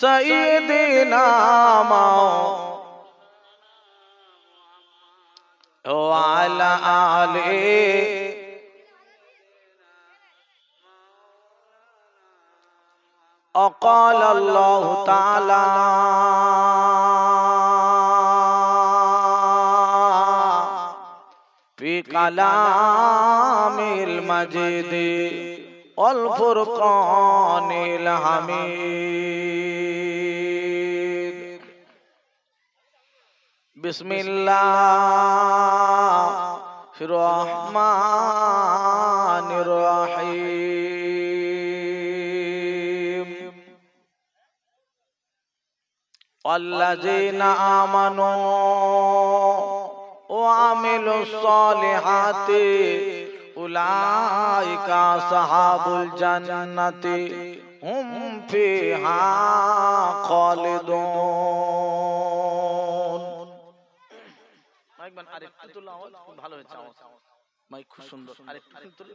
সঈদিনা وعلى آل وقال الله تعالى في كلام المجيد والفرقان الحميد بسم الله الرحمن الرحيم والذين آمنوا وعملوا الصالحات উলাইকা সাহাবুল জান্নাতি হুম ফিহা খালিদুন মাইক বান আরেকটু তোলা ভালো হয়েছে মাইক খুব সুন্দর আরেকটু তুলে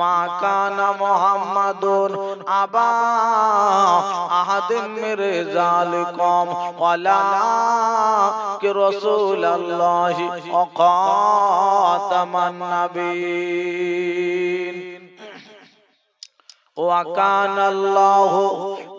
মা কানা মুহাম্মাদুন আবা আহাদিন মির জালিকুম ওয়ালা কি রাসূলুল্লাহ ও খাতামান নবীন وكان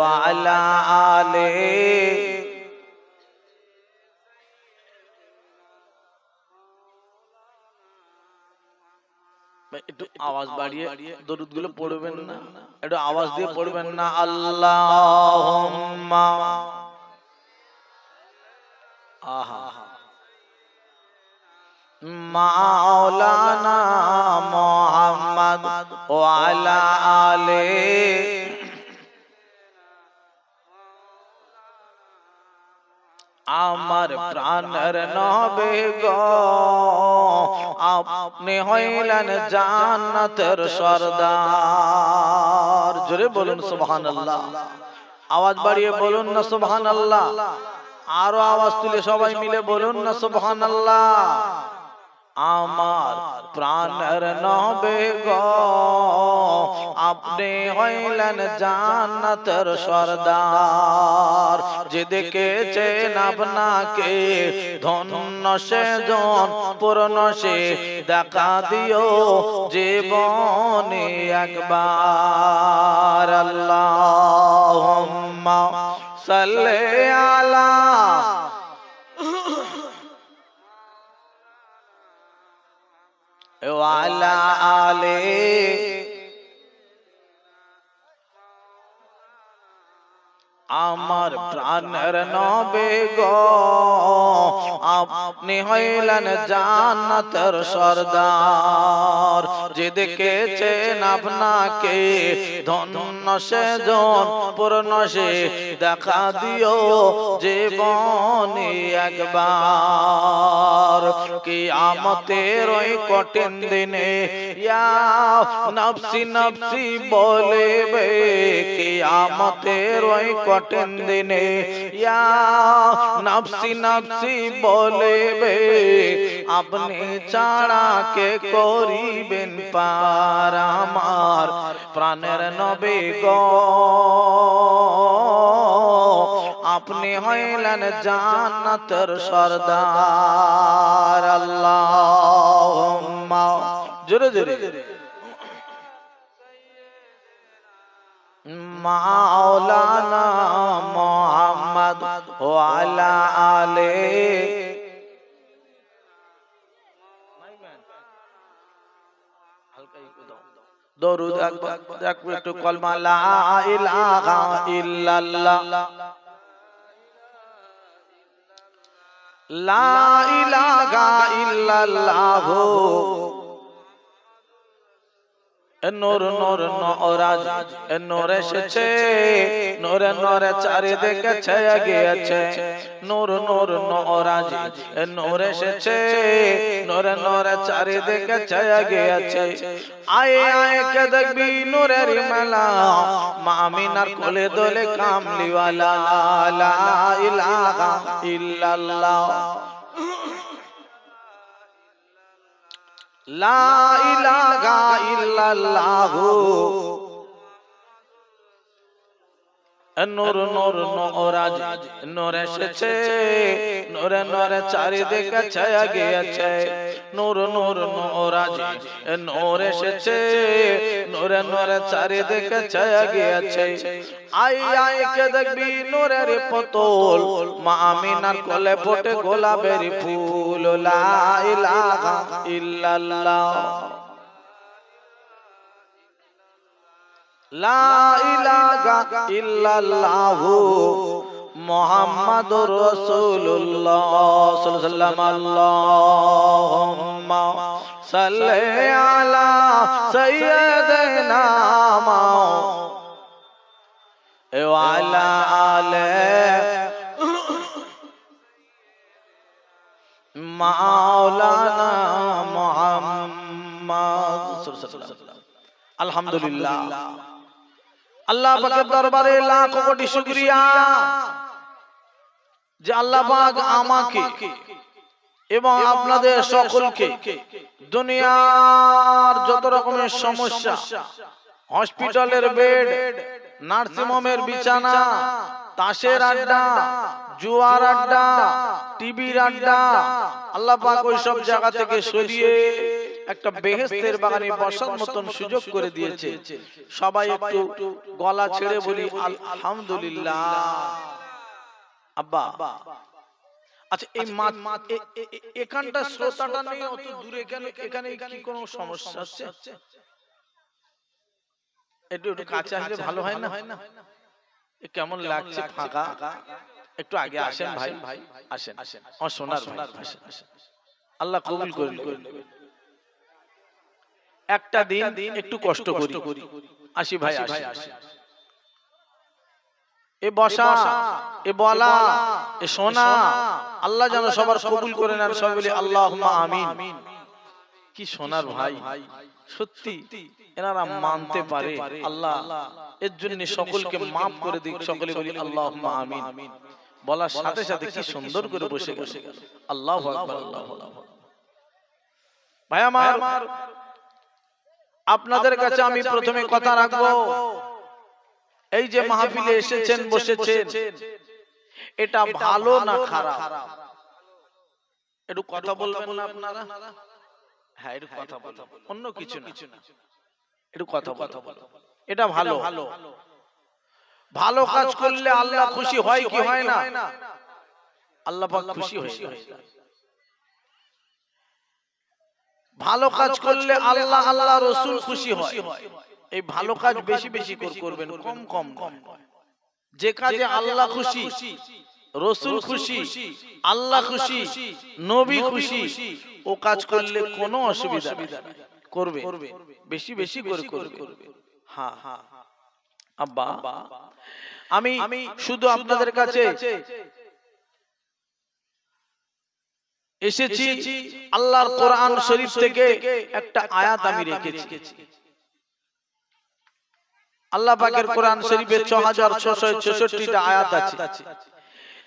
وعلى آله একটু আওয়াজ বাড়িয়ে দরুদ গুলো পড়বেন না একটু আওয়াজ দিয়ে পড়বেন না আল্লাহ মাওলানা মোহাম্মদ ওয়ালা আলে আমার প্রাণের নবে আপনি হইলেন জান্নাতের সর্দার জোরে বলুন আল্লাহ আওয়াজ বাড়িয়ে বলুন না আল্লাহ আরো আওয়াজ তুলে সবাই মিলে বলুন না আল্লাহ আমার প্রাণের নবে গ আপনি হইলেন জান্নাতের সর্দার যেদিকে চেন আপনাকে ধন্য সে জন পূর্ণ সে দেখা দিও জীবনে একবার আল্লাহ সাল্লে আলা وعلى آله আমার প্রাণের নবে গো আপনি হইলেন জান্নাতের সর্দার যে দেখেছেন আপনাকে ধন্য সে জন পূর্ণ সে দেখা দিও যে বনে একবার কি আমাদের ওই কঠিন দিনে ইয়া নফসি নফসি বলেবে কি আমাদের ওই কঠিন দিনে নাপসি নাপসি নাফসি আপনি চারা কে করিবেন পার আমার প্রাণের নবে গ আপনি হইলেন জান্নাতের সর্দার আল্লাহ জোরে জোরে مولانا محمد وعلى آله درود اكبر تقول ما لا اله الا الله لا اله الا الله নূর নূর নরাজ নূর এসেছে নূরে নূরে চারিদিকে ছেয়ে গিয়েছে নূর নূর নরাজ নূর এসেছে নূরে নূরে চারিদিকে ছেয়ে গিয়েছে আয়ে আয়ে কে দেখবি নূরের মেলা মামিনার কোলে দোলে কামলিওয়ালা লা ইলাহা ইল্লাল্লাহ لا إله إلا الله নূর নূর নরাজ নূর এসেছে নূরে নূরে চারিদিকে ছায়া গিয়েছে নূর নূর নরাজ নূর এসেছে নূরে নূরে চারিদিকে ছায়া গিয়েছে আই আই কে দেখবি নূরের পতল মা আমিনার কোলে ফোটে গোলাপের ফুল লা ইলাহা ইল্লাল্লাহ লা ইলাহা ইল্লাল্লাহু মুহাম্মাদুর রাসূলুল্লাহ সাল্লাল্লাহু আল্লাহুম্মা সাল্লি আলা সাইয়্যিদিনা মাও ওয়ালা আলে মাওলানা মুহাম্মাদ সাল্লাল্লাহু আলহামদুলিল্লাহ আল্লাহ পাকের দরবারে লাখ কোটি শুকরিয়া যে আল্লাহ পাক আমাকে এবং আপনাদের সকলকে দুনিয়ার যত রকমের সমস্যা হসপিটালের বেড নার্সিং হোমের বিছানা তাসের আড্ডা জুয়ার আড্ডা টিভির আড্ডা আল্লাহ ওই সব জায়গা থেকে সরিয়ে একটা বেহেস্তের বাগানে বসার মতন সুযোগ করে দিয়েছে সবাই একটু গলা ছেড়ে বলি আলহামদুলিল্লাহ আব্বা আচ্ছা এই আচ্ছা, এখানটা শ্রোতাটা নেই অত দূরে কেন এখানে কি কোনো সমস্যা একটু একটু কাছে আসলে ভালো হয় না হয় না কেমন লাগছে ফাঁকা একটু আগে আসেন ভাই ভাই আসেন আসেন আমার সোনার সোনার আসেন আল্লাহ কবুল করুন একটা দিন একটু কষ্ট করি আসি ভাই ভাই আসি এ বসা এ বলা এ শোনা আল্লাহ যেন সবার কবুল করে নেন সবাই বলি আল্লাহ আমিন কি সোনার ভাই সত্যি এনারা মানতে পারে আল্লাহ এর জন্য সকলকে মাফ করে দিক সকলে বলি আল্লাহ আমিন বলার সাথে সাথে কি সুন্দর করে বসে বসে আল্লাহ আল্লাহ ভাই আমার আপনাদের কাছে আমি প্রথমে কথা রাখবো এই যে মাহফিলে এসেছেন বসেছেন এটা ভালো না খারাপ একটু কথা বলবেন না আপনারা হ্যাঁ একটু হ্যাঁ, কথা বলবেন অন্য কিছু না একটু কথা কথা বলো এটা ভালো ভালো ভালো কাজ করলে আল্লাহ খুশি হয় কি হয় না আল্লাহ খুশি হয়ে ভালো কাজ করলে আল্লাহ আল্লাহ রসুল খুশি হয় এই ভালো কাজ বেশি বেশি করবেন কম কম কম যে কাজে আল্লাহ খুশি রসুল খুশি আল্লাহ খুশি নবী খুশি ও কাজ করলে কোনো অসুবিধা নেই করবে বেশি বেশি করে করবে হ্যাঁ, হ্যাঁ, হ্যাঁ।, হ্যাঁ। আব্বা আমি আমি শুধু আপনাদের কাছে এসেছি আল্লাহর কোরআন শরীফ থেকে একটা আয়াত আমি রেখেছি আল্লাহ পাকের কোরআন শরীফে 6666 টা আয়াত আছে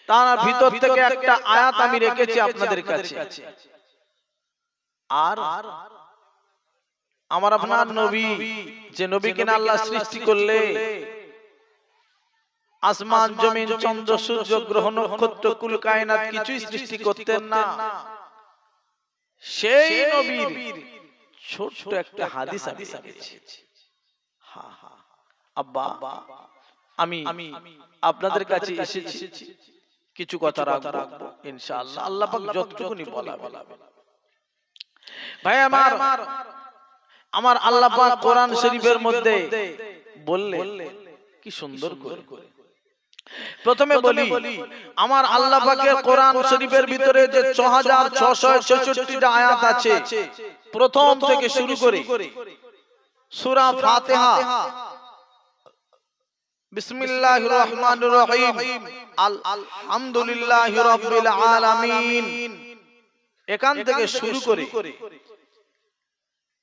তার ভিতর থেকে একটা আয়াত আমি রেখেছি আপনাদের কাছে আর আমার আপনার নবী যে নবীকে আল্লাহ সৃষ্টি করলে আসমান জমিন চন্দ্র সূর্য গ্রহ নক্ষত্র কুল কায়নাত কিছুই সৃষ্টি করতেন না সেই নবীর ছোট একটা হাদিস আমি আব্বা আমি আপনাদের কাছে এসেছি কিছু কথা রাখবো ইনশাআল্লাহ আল্লাহ পাক যতটুকুনি বলা বলা ভাই আমার আমার আল্লাহ কোরআন শরীফের মধ্যে বললে কি সুন্দর করে প্রথমে বলি আমার আল্লাহ কোরআন শরীফের ভিতরে যে ছ হাজার 6666টা আয়াত আছে প্রথম থেকে শুরু করে সূরা ফাতিহা বিসমিল্লাহির রহমানির রহিম আলহামদুলিল্লাহি রাব্বিল আলামিন এখান থেকে শুরু করে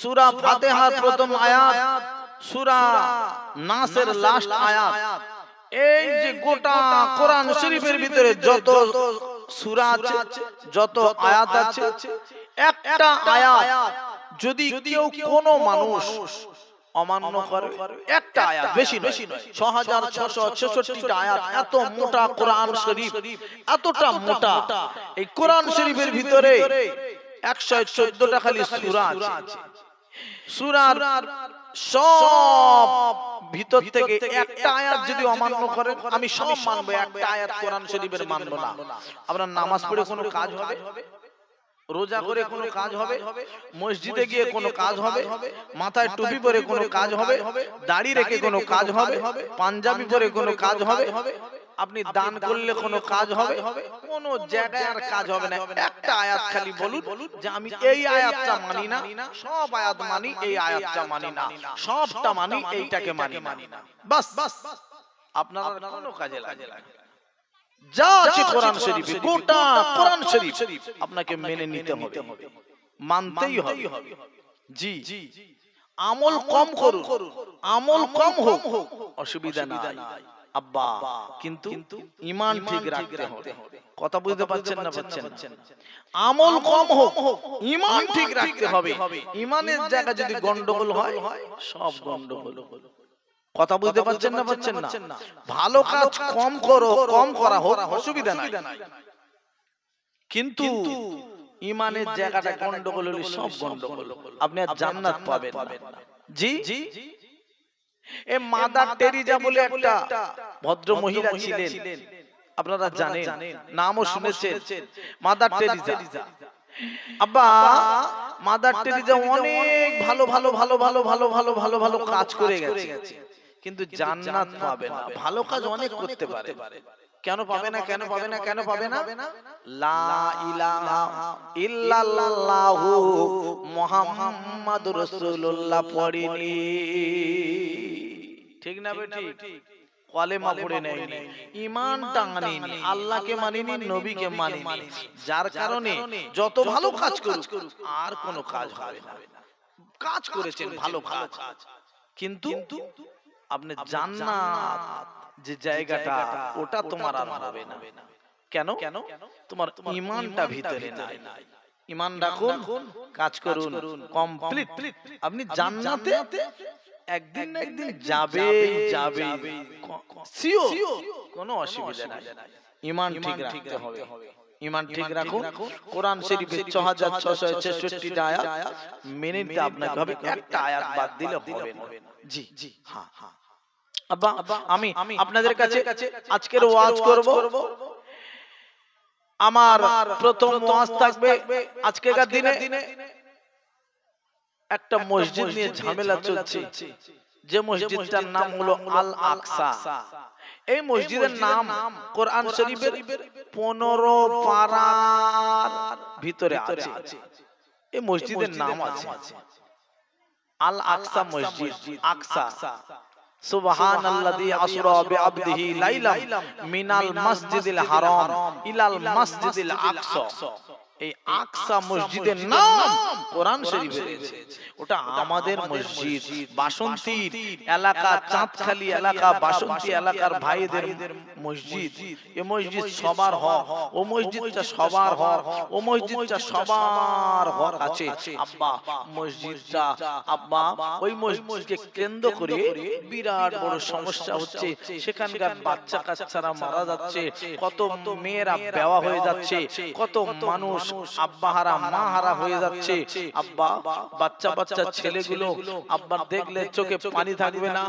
সুরা ফাতেহার প্রথম আয়াত সুরা নাসের লাস্ট আয়াত এই যে গোটা কোরআন শরীফের ভিতরে যত সুরা আছে যত আয়াত আছে একটা আয়াত যদি কেউ কোন মানুষ অমান্য করে একটা আয়াত বেশি বেশি নয় ছ হাজার ছশো ছেষট্টিটা আয়াত এত মোটা কোরআন শরীফ এতটা মোটা এই কোরআন শরীফের ভিতরে একশো চোদ্দটা খালি সুরা আছে সুরার সব ভিতর থেকে একটা আয়াত যদি অমান্য করেন আমি সব মানবো একটা আয়াত কোরআন শরীফের মানবো না আপনার নামাজ পড়ে কোনো কাজ হবে রোজা করে কোনো কাজ হবে মসজিদে গিয়ে কোনো কাজ হবে মাথায় টুপি পরে কোনো কাজ হবে দাড়ি রেখে কোনো কাজ হবে পাঞ্জাবি পরে কোনো কাজ হবে আপনি দান করলে কোনো কাজ হবে কোনো জায়গায় আর কাজ হবে না একটা আয়াত খালি বলুন যে আমি এই আয়াতটা মানি না সব আয়াত মানি এই আয়াতটা মানি না সবটা মানি এইটাকে মানি না বাস বাস আপনার কোনো কাজে লাগে যা আছে কোরআন শরীফে গোটা কোরআন শরীফ আপনাকে মেনে নিতে হবে মানতেই হবে জি জি আমল কম করুন আমল কম হোক অসুবিধা নাই আব্বা কিন্তু ইমান ঠিক রাখতে হবে কথা বুঝতে পারছেন না পাচ্ছেন আমল কম হোক ইমান ঠিক রাখতে হবে ইমানের জায়গা যদি গন্ডগোল হয় সব গন্ডগোল কথা বুঝতে পারছেন না পাচ্ছেন না ভালো কাজ কম করো কম করা হোক অসুবিধা নাই কিন্তু ইমানের জায়গাটা গন্ডগোল হলে সব গন্ডগোল আপনি আর জান্নাত পাবেন না জি জি এ মাদার টেরিজা বলে একটা ভদ্র মহিলা ছিলেন আপনারা জানেন নামও শুনেছেন মাদার টেরিজা আব্বা মাদার টেরিজা অনেক ভালো ভালো ভালো ভালো ভালো ভালো ভালো ভালো কাজ করে গেছে কিন্তু জান্নাত পাবে না ভালো কাজ অনেক করতে পারে কেন পাবে না কেন পাবে না কেন পাবে না আল্লাহকে মানিনি নবীকে মানিনি যার কারণে যত ভালো কাজ করুক আর কোন কাজ হবে কাজ করেছেন ভালো কাজ কিন্তু আপনি জান্নাত যে জায়গাটা ওটা তোমার আর হবে না কেন কেন তোমার ইমানটা ভিতরে নাই ইমান রাখুন কাজ করুন কমপ্লিট আপনি জান্নাতে একদিন না একদিন যাবে যাবে সিও কোনো অসুবিধা নাই ইমান ঠিক রাখতে হবে ইমান ঠিক রাখুন কোরআন শরীফে ছ হাজার ছশো ছেষট্টিটা আয়াত মেনে নিতে আপনাকে হবে একটা আয়াত বাদ দিলে হবে না জি জি হ্যাঁ হ্যাঁ আব্বা আমি আপনাদের কাছে আজকের ওয়াজ করব আমার প্রথম ওয়াজ থাকবে আজকেকার দিনে একটা মসজিদ নিয়ে ঝামেলা চলছে যে মসজিদটার নাম হলো আল আকসা এই মসজিদের নাম কোরআন শরীফের পনেরো পাড়ার ভিতরে আছে এই মসজিদের নাম আছে আল আকসা মসজিদ আকসা سبحان الذي أسرى بعبده ليلا من المسجد الحرام إلى المسجد الأقصى এই আকসা মসজিদের নাম কোরআন শরীফে ওটা আমাদের মসজিদ বাসন্তী এলাকা চাঁদখালি এলাকা বাসন্তী এলাকার ভাইদের মসজিদ এই মসজিদ সবার হক ও মসজিদটা সবার হক ও মসজিদটা সবার হক আছে আব্বা মসজিদটা আব্বা ওই মসজিদকে কেন্দ্র করে বিরাট বড় সমস্যা হচ্ছে সেখানকার বাচ্চা কাচ্চারা মারা যাচ্ছে কত মেয়েরা বেওয়া হয়ে যাচ্ছে কত মানুষ আব্বা মা হারা হয়ে যাচ্ছে আব্বা বাচ্চা বাচ্চা ছেলেগুলো আব্বা দেখলে চোখে পানি থাকবে না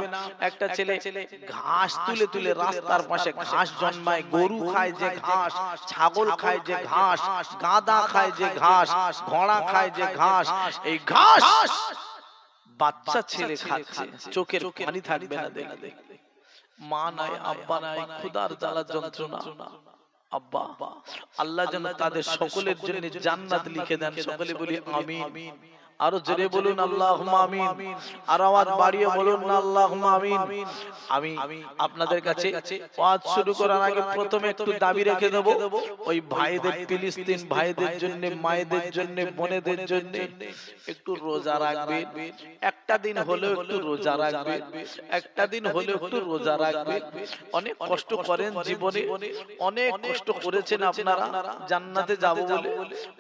একটা ছেলে ঘাস তুলে তুলে রাস্তার পাশে ঘাস জন্মায় গরু খায় যে ঘাস ছাগল খায় যে ঘাস গাঁদা খায় যে ঘাস ঘোড়া খায় যে ঘাস এই ঘাস বাচ্চা ছেলে খাচ্ছে চোখের পানি থাকবে না দেখলে মা নাই আব্বা নাই ক্ষুদার জ্বালা যন্ত্রণা আব্বা আল্লাহ যেন তাদের সকলের জন্য জান্নাত লিখে দেন সকলে বলি আমিন আরো জেনে বলুন আল্লাহ আমিন আর আমার বাড়িয়ে বলুন আল্লাহ আমিন আমি আপনাদের কাছে ওয়াজ শুরু করার আগে প্রথমে একটু দাবি রেখে দেব ওই ভাইদের ফিলিস্তিন ভাইদের জন্য মায়েদের জন্য বোনেদের জন্য একটু রোজা রাখবে একটা দিন হলে একটু রোজা রাখবে একটা দিন হলে একটু রোজা রাখবে অনেক কষ্ট করেন জীবনে অনেক কষ্ট করেছেন আপনারা জান্নাতে যাব বলে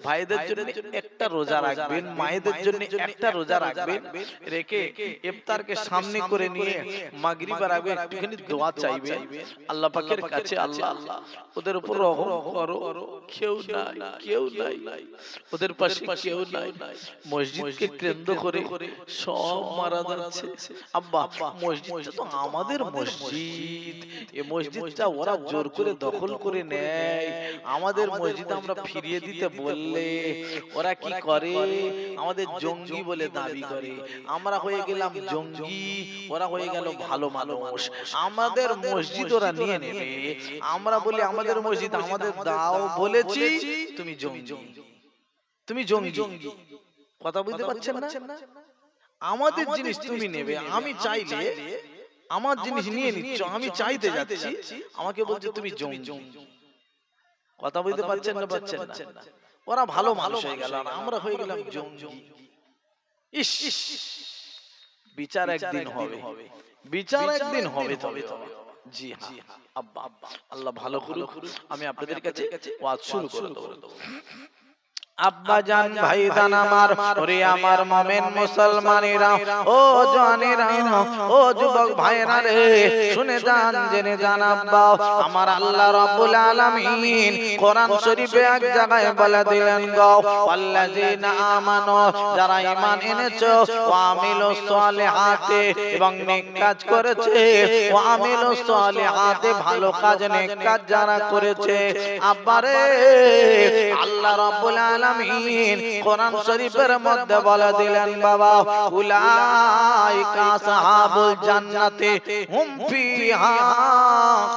ভাইদের জন্য একটা রোজা রাখবেন মায়েদের জন্য একটা রোজা রাখবেন রেখে ইফতারকে সামনে করে নিয়ে আগে একটুখানি দোয়া চাইবে আল্লাহ পাকের কাছে আল্লাহ আল্লাহ ওদের উপর রহম করো কেউ নাই কেউ নাই ওদের পাশে কেউ নাই মসজিদকে কেন্দ্র করে সব মারা যাচ্ছে আব্বা তো আমাদের মসজিদ এ মসজিদটা ওরা জোর করে দখল করে নেয় আমাদের মসজিদ আমরা ফিরিয়ে দিতে বললে ওরা কি করে আমাদের জঙ্গি বলে দাবি করে আমরা হয়ে গেলাম জঙ্গি ওরা হয়ে গেল ভালো মানুষ আমাদের মসজিদ ওরা নিয়ে নেবে আমরা বলি আমাদের মসজিদ আমাদের দাও বলেছি তুমি জমি জঙ্গি তুমি জমি জঙ্গি কথা বুঝতে পারছেন না আমাদের জিনিস তুমি নেবে আমি চাইলে আমার জিনিস নিয়ে নিচ্ছ আমি চাইতে যাচ্ছি আমাকে বলছে তুমি জমি জঙ্গি কথা বুঝতে পারছেন না পারছেন না ওরা ভালো মানুষ হয়ে গেল আমরা হয়ে গেলাম জঙ্গি ইস বিচার একদিন হবে বিচার একদিন হবে তবে তবে জি হ্যাঁ। জি হ্যাঁ। আব্বা আল্লাহ ভালো করুক আমি আপনাদের কাছে ওয়াজ শুরু করে দেবো আব্বাজান ভাইদান আমার ওরে আমার মমেন মুসলমানেরা ও জনেরা ও যুবক ভাইরা রে শুনে যান জেনে যান আব্বা আমার আল্লাহ রব্বুল আলামিন কোরআন শরীফে এক জায়গায় বলে দিলেন গো আল্লাযিনা আমানু যারা ঈমান এনেছো ওয়া আমিলুস সালিহাতে এবং নেক কাজ করেছে ওয়া আমিলুস সালিহাতে ভালো কাজ নেক কাজ যারা করেছে আব্বারে আল্লাহ রব্বুল আলামিন আলামিন কোরআন শরীফের মধ্যে বলে দিলেন বাবা উলাইকা সাহাবুল জান্নাতে হুম ফিহা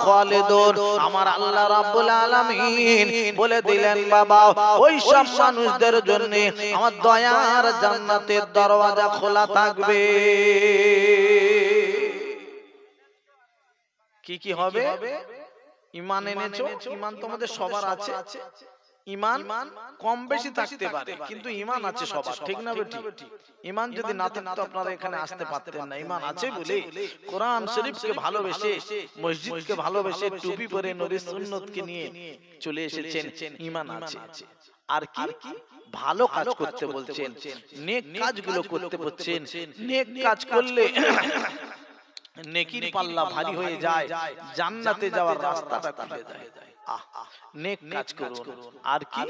খালিদুন আমার আল্লাহ রাব্বুল আলামিন বলে দিলেন বাবা ওই সব মানুষদের জন্য আমার দয়ার জান্নাতের দরওয়াজা খোলা থাকবে কি কি হবে ইমান এনেছো ইমান তোমাদের সবার আছে ইমান কম বেশি থাকতে পারে কিন্তু ইমান আছে সবার ঠিক না বেটি ইমান যদি না থাকতো আপনারা এখানে আসতে পারতেন না ইমান আছে বলে কোরআন শরীফকে ভালোবেসে মসজিদকে ভালোবেসে টুপি পরে নরি সুন্নতকে নিয়ে চলে এসেছেন ইমান আছে আর কি ভালো কাজ করতে বলছেন নেক কাজগুলো করতে বলছেন নেক কাজ করলে নেকির পাল্লা ভারী হয়ে যায় জান্নাতে যাওয়ার রাস্তাটা খুলে যায় নেক কাজ করুন আর কি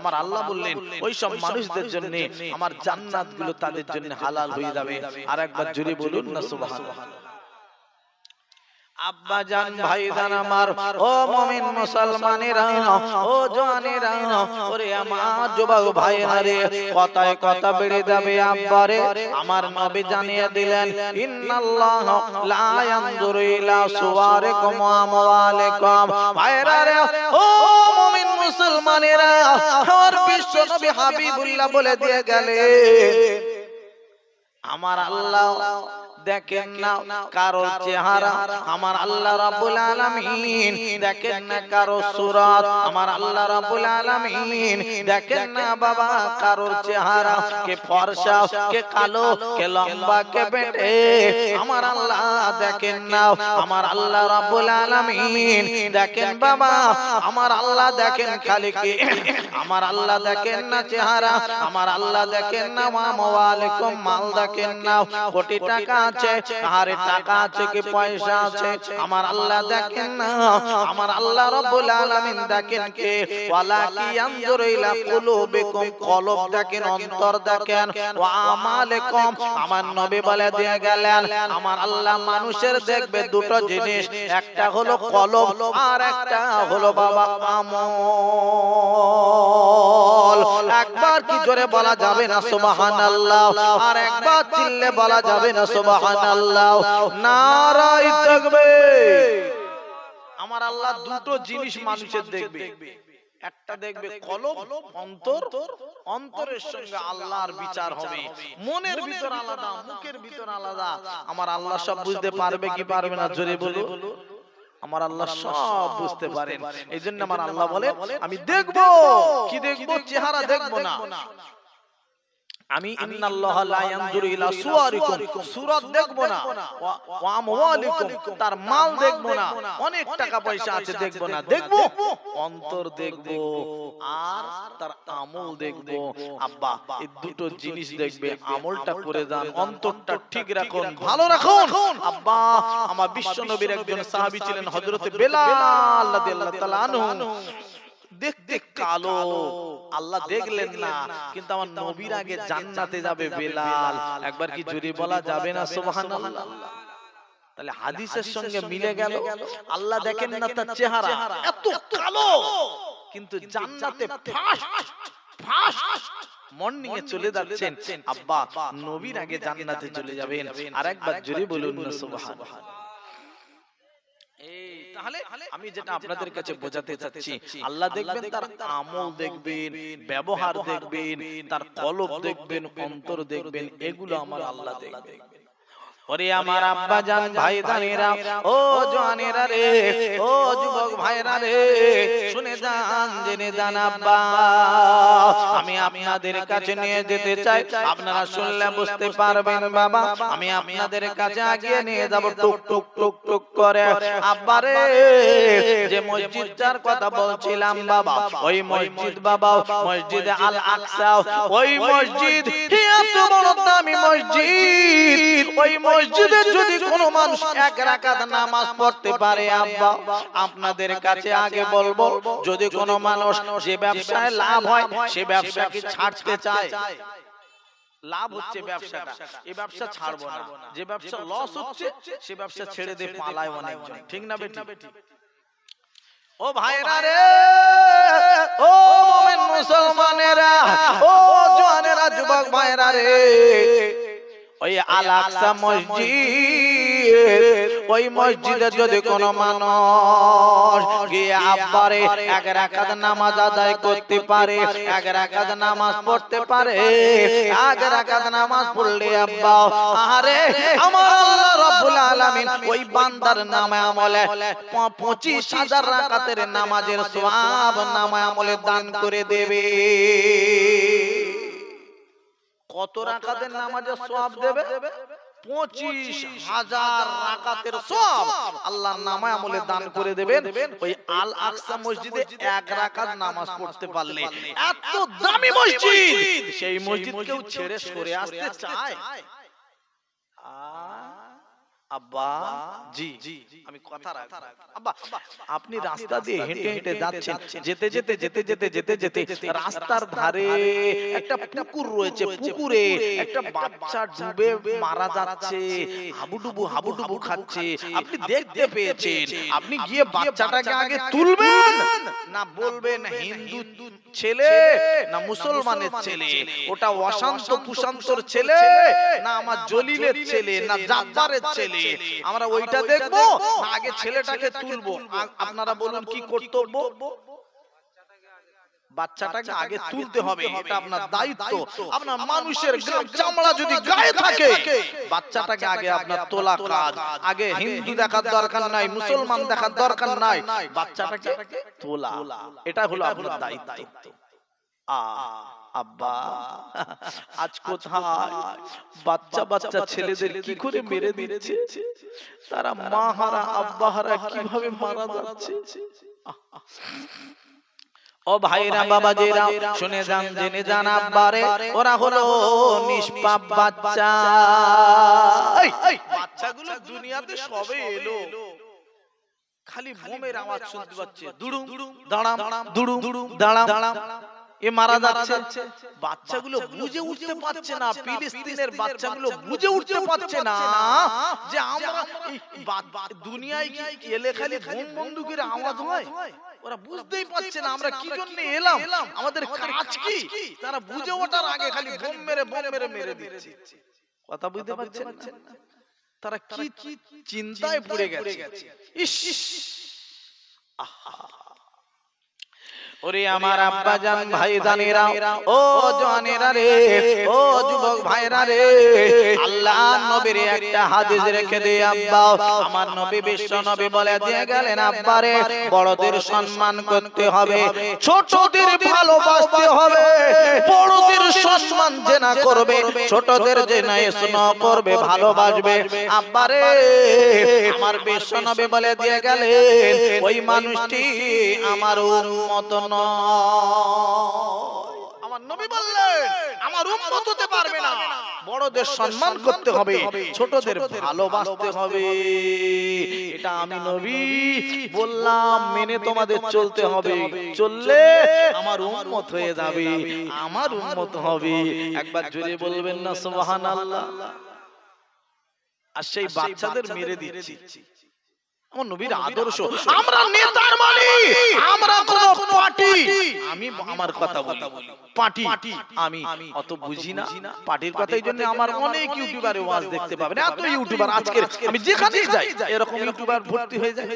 আমার আল্লাহ বললেন ওই সব মানুষদের জন্য আমার জান্নাত গুলো তাদের জন্য হালাল হয়ে যাবে আর একবার জুড়ে বলুন না সুবহানাল্লাহ আব্বা ভাই দান আমার ও মমিন মুসলমানেরা ও জওয়ানেরা ওরে আমার যুবক ভাইরা রে কথায় কথা বেড়ে যাবে আব্বারে আমার নবী জানিয়ে দিলেন ইন্নাল্লাহ লা ইয়ানজুরু ইলা সুওয়ারিকুম ওয়া আমওয়ালিকুম ভাইরা রে ও মমিন মুসলমানেরা আমার বিশ্ব নবী হাবিবুল্লাহ বলে দিয়ে গেলে আমার আল্লাহ দেখেন না কারো চেহারা আমার আল্লাহ রাব্বুল আলামিন দেখেন না কারো সুরাত আমার আল্লাহ রাব্বুল আলামিন দেখেন না বাবা কারোর চেহারা কে ফর্সা কে কালো কে লম্বা কে বেটে আমার আল্লাহ দেখেন না আমার আল্লাহ রাব্বুল আলামিন দেখেন বাবা আমার আল্লাহ দেখেন খালি কি আমার আল্লাহ দেখেন না চেহারা আমার আল্লাহ দেখেন না মা ওয়া মাল দেখেন না কোটি টাকা আছে আর টাকা আছে কি পয়সা আছে আমার আল্লাহ দেখেন না আমার আল্লাহ রাব্বুল আলামিন দেখেন কে ওয়ালা কি ইয়ানজুরু ইলা কুলুবিকুম কলব দেখেন অন্তর দেখেন ওয়া আমালিকুম আমার নবী বলে দিয়ে গেলেন আমার আল্লাহ মানুষের দেখবে দুটো জিনিস একটা হলো কলব আর একটা হলো বাবা আমল একবার কি জোরে বলা যাবে না আল্লাহ আর একবার চিল্লে বলা যাবে না আল্লাহ নারাই তাকবীর আমার আল্লাহ দুটো জিনিস মানুষের দেখবে একটা দেখবে কলব অন্তর অন্তরের সঙ্গে আল্লাহর বিচার হবে মনের ভিতর আলাদা মুখের ভিতর আলাদা আমার আল্লাহ সব বুঝতে পারবে কি পারবে না জোরে বলুন আমার আল্লাহ সব বুঝতে পারেন এই জন্য আমার আল্লাহ বলে আমি দেখবো কি দেখবো চেহারা দেখবো না আমি ইন্নাল্লাহ লা না ওয়া আমওয়ালিকুম তার মাল দেখব না অনেক টাকা পয়সা আছে দেখব না দেখব অন্তর দেখব আর তার আমল দেখব আব্বা এই দুটো জিনিস দেখবে আমলটা করে যান অন্তরটা ঠিক রাখুন ভালো রাখুন আব্বা আমার বিশ্বনবীর একজন সাহাবী ছিলেন হযরত বেলাল রাদিয়াল্লাহু তাআলা আনহু দেখতে কালো আল্লাহ দেখলেন না কিন্তু আমার নবীর আগে জান্নাতে যাবে বেলাল একবার কি জুড়ি বলা যাবে না সোহান তাহলে হাদিসের সঙ্গে মিলে গেল আল্লাহ দেখেন না তার চেহারা এত কালো কিন্তু জান্নাতে ফাস্ট মর্নিং এ চলে যাচ্ছেন আব্বা নবীর আগে জান্নাতে চলে যাবেন আর একবার জোরে বলুন তাহলে আমি যেটা আপনাদের কাছে বোঝাতে চাচ্ছি আল্লাহ দেখবেন তার আমল দেখবেন ব্যবহার দেখবেন তার কলব দেখবেন অন্তর দেখবেন এগুলো আমার আল্লাহ দেখবেন ওরে আমার আব্বা জান ভাই দানেরা ও জোয়ানেরা রে ও যুবক ভাইরা রে শুনে যান জেনে যান আব্বা আমি আপনাদের কাছে নিয়ে যেতে চাই আপনারা শুনলে বুঝতে পারবেন বাবা আমি আপনাদের কাছে আগিয়ে নিয়ে যাব টুক টুক টুক টুক করে আব্বা রে যে মসজিদটার কথা বলছিলাম বাবা ওই মসজিদ বাবা মসজিদ আল আকসা ওই মসজিদ এত বড় দামি মসজিদ ওই মসজিদ মসজিদে যদি কোনো মানুষ এক রাকাত নামাজ পড়তে পারে আব্বা আপনাদের কাছে আগে বলবো যদি কোনো মানুষ যে ব্যবসায় লাভ হয় সে ব্যবসা কি ছাড়তে চায় লাভ হচ্ছে ব্যবসাটা এই ব্যবসা ছাড়বো না যে ব্যবসা লস হচ্ছে সে ব্যবসা ছেড়ে দিয়ে পালায় অনেক ঠিক না বেটি ও ভাইরা রে ও মোমেন মুসলমানেরা ও জোয়ানেরা যুবক ভাইরা রে ওই আলাকসা মসজিদ ওই মসজিদে যদি কোনো মানুষ গিয়ে আব্বারে এক রাকাত নামাজ আদায় করতে পারে এক রাকাত নামাজ পড়তে পারে এক রাকাত নামাজ পড়লে আব্বা আরে আমার আল্লাহ রব্বুল আলামিন ওই বান্দার নামে আমলে 25000 রাকাতের নামাজের সওয়াব নামে আমলে দান করে দেবে কত রাকাতের নামাজে সব দেবে পঁচিশ হাজার রাকাতের সব আল্লাহর নামে আমলে দান করে দেবেন ওই আল আকসা মসজিদে এক রাকাত নামাজ পড়তে পারলে এত দামি মসজিদ সেই মসজিদ কেউ ছেড়ে সরে আসতে চায় আ আব্বা জি আমি কথা আব্বা আপনি রাস্তা দিয়ে হেঁটে হেঁটে যাচ্ছেন যেতে যেতে যেতে যেতে যেতে যেতে রাস্তার ধারে একটা পুকুর রয়েছে পুকুরে একটা বাচ্চা ডুবে মারা যাচ্ছে হাবুডুবু হাবুডুবু খাচ্ছে আপনি দেখতে পেয়েছেন আপনি গিয়ে বাচ্চাটাকে আগে তুলবেন না বলবেন হিন্দু ছেলে না মুসলমানের ছেলে ওটা অশান্ত পুশান্তর ছেলে না আমার জলিলের ছেলে না জাব্বারের ছেলে আছে আমরা ওইটা দেখব না আগে ছেলেটাকে তুলবো আপনারা বলুন কি কর্তব্য বাচ্চাটাকে আগে তুলতে হবে এটা আপনার দায়িত্ব আপনার মানুষের চামড়া যদি গায়ে থাকে বাচ্চাটাকে আগে আপনার তোলা কাজ আগে হিন্দু দেখার দরকার নাই মুসলমান দেখার দরকার নাই বাচ্চাটাকে তোলা এটা হলো আপনার দায়িত্ব আ আব্বা আজ কোথায় বাচ্চা বাচ্চা ছেলেদের কি করে মেরে দিচ্ছে তারা মা হারা আব্বা হারা কিভাবে মারা যাচ্ছে ও ভাইরা বাবা জেরা শুনে যান জেনে যান আব্বারে ওরা হলো নিষ্পাপ বাচ্চা বাচ্চাগুলো দুনিয়াতে সবে এলো খালি মোমের আওয়াজ শুনতে পাচ্ছে দুড়ুম দাঁড়াম দুড়ুম দাঁড়াম এ মারা যাচ্ছে বাচ্চাগুলো বুঝে উঠতে পারছে না ফিলিস্তিনের বাচ্চাগুলো বুঝে উঠতে পারছে না যে আমরা দুনিয়ায় কি এলে খালি বোম বন্দুকের আওয়াজ হয় ওরা বুঝতেই পারছে না আমরা কি জন্য এলাম আমাদের কাজ কি তারা বুঝে ওঠার আগে খালি বোম মেরে বোম মেরে মেরে দিচ্ছে কথা বুঝতে পারছে না তারা কি চিন্তায় পড়ে গেছে ইস আহা ওরে আমার আব্বা জান ভাই জানেরা ও জানেরা রে ও যুবক ভাইরা রে আল্লাহ নবীর একটা হাদিস রেখে দে আব্বা আমার নবী বিশ্ব নবী বলে দিয়ে গেলেন আব্বা রে বড়দের সম্মান করতে হবে ছোটদের ভালোবাসতে হবে বড়দের সম্মান যে না করবে ছোটদের যে না স্নেহ করবে ভালোবাসবে আব্বা রে আমার বিশ্ব নবী বলে দিয়ে গেলেন ওই মানুষটি আমার উম্মতন বড়দের সম্মান করতে হবে ছোটদের ভালোবাসতে হবে এটা আমি নবী বললাম মেনে তোমাদের চলতে হবে চললে আমার উন্মত হয়ে যাবে আমার উন্মত হবে একবার জোরে বলবেন না সোহান আল্লাহ আর সেই বাচ্চাদের মেরে দিচ্ছি আমার নবীর আদর্শ আমরা নেতার আমরা কোন পার্টি আমি আমার কথা বলি পার্টি আমি অত বুঝি না পার্টির জন্য আমার অনেক ইউটিউবারে ওয়াজ দেখতে এত ইউটিউবার আজকে আমি যেখানে যাই এরকম ইউটিউবার ভর্তি হয়ে যায়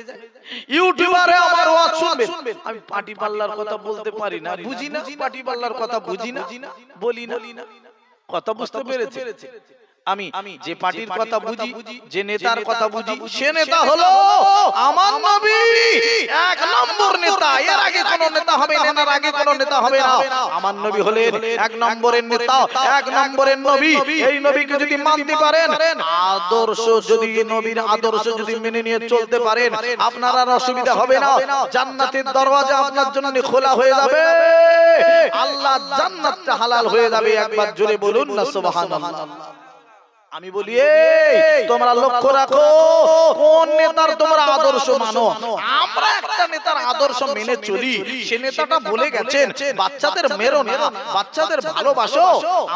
ইউটিউবারে আমার ওয়াজ শুনবে আমি পার্টি পাল্লার কথা বলতে পারি না বুঝি না পার্টি পাল্লার কথা বুঝি না বলি না কথা বুঝতে পেরেছে আমি আমি যে পার্টির কথা বুঝি যে নেতার কথা বুঝি সে নেতা হলো আমার নবী এক নম্বর নেতা এর আগে কোন নেতা হবে না এর আগে কোন নেতা হবে না আমার নবী হলেন এক নম্বরের নেতা এক নম্বরের নবী এই নবীকে যদি মানতে পারেন আদর্শ যদি নবীর আদর্শ যদি মেনে নিয়ে চলতে পারেন আপনার আর অসুবিধা হবে না জান্নাতের দরওয়াজা আপনার জন্য খোলা হয়ে যাবে আল্লাহ জান্নাতটা হালাল হয়ে যাবে একবার জোরে বলুন না সুবহানাল্লাহ আমি বলি তোমরা লক্ষ্য রাখো কোন নেতার তোমরা আদর্শ মানো আমরা একটা নেতার আদর্শ মেনে চলি সে নেতাটা ভুলে গেছেন বাচ্চাদের মেরো না বাচ্চাদের ভালোবাসো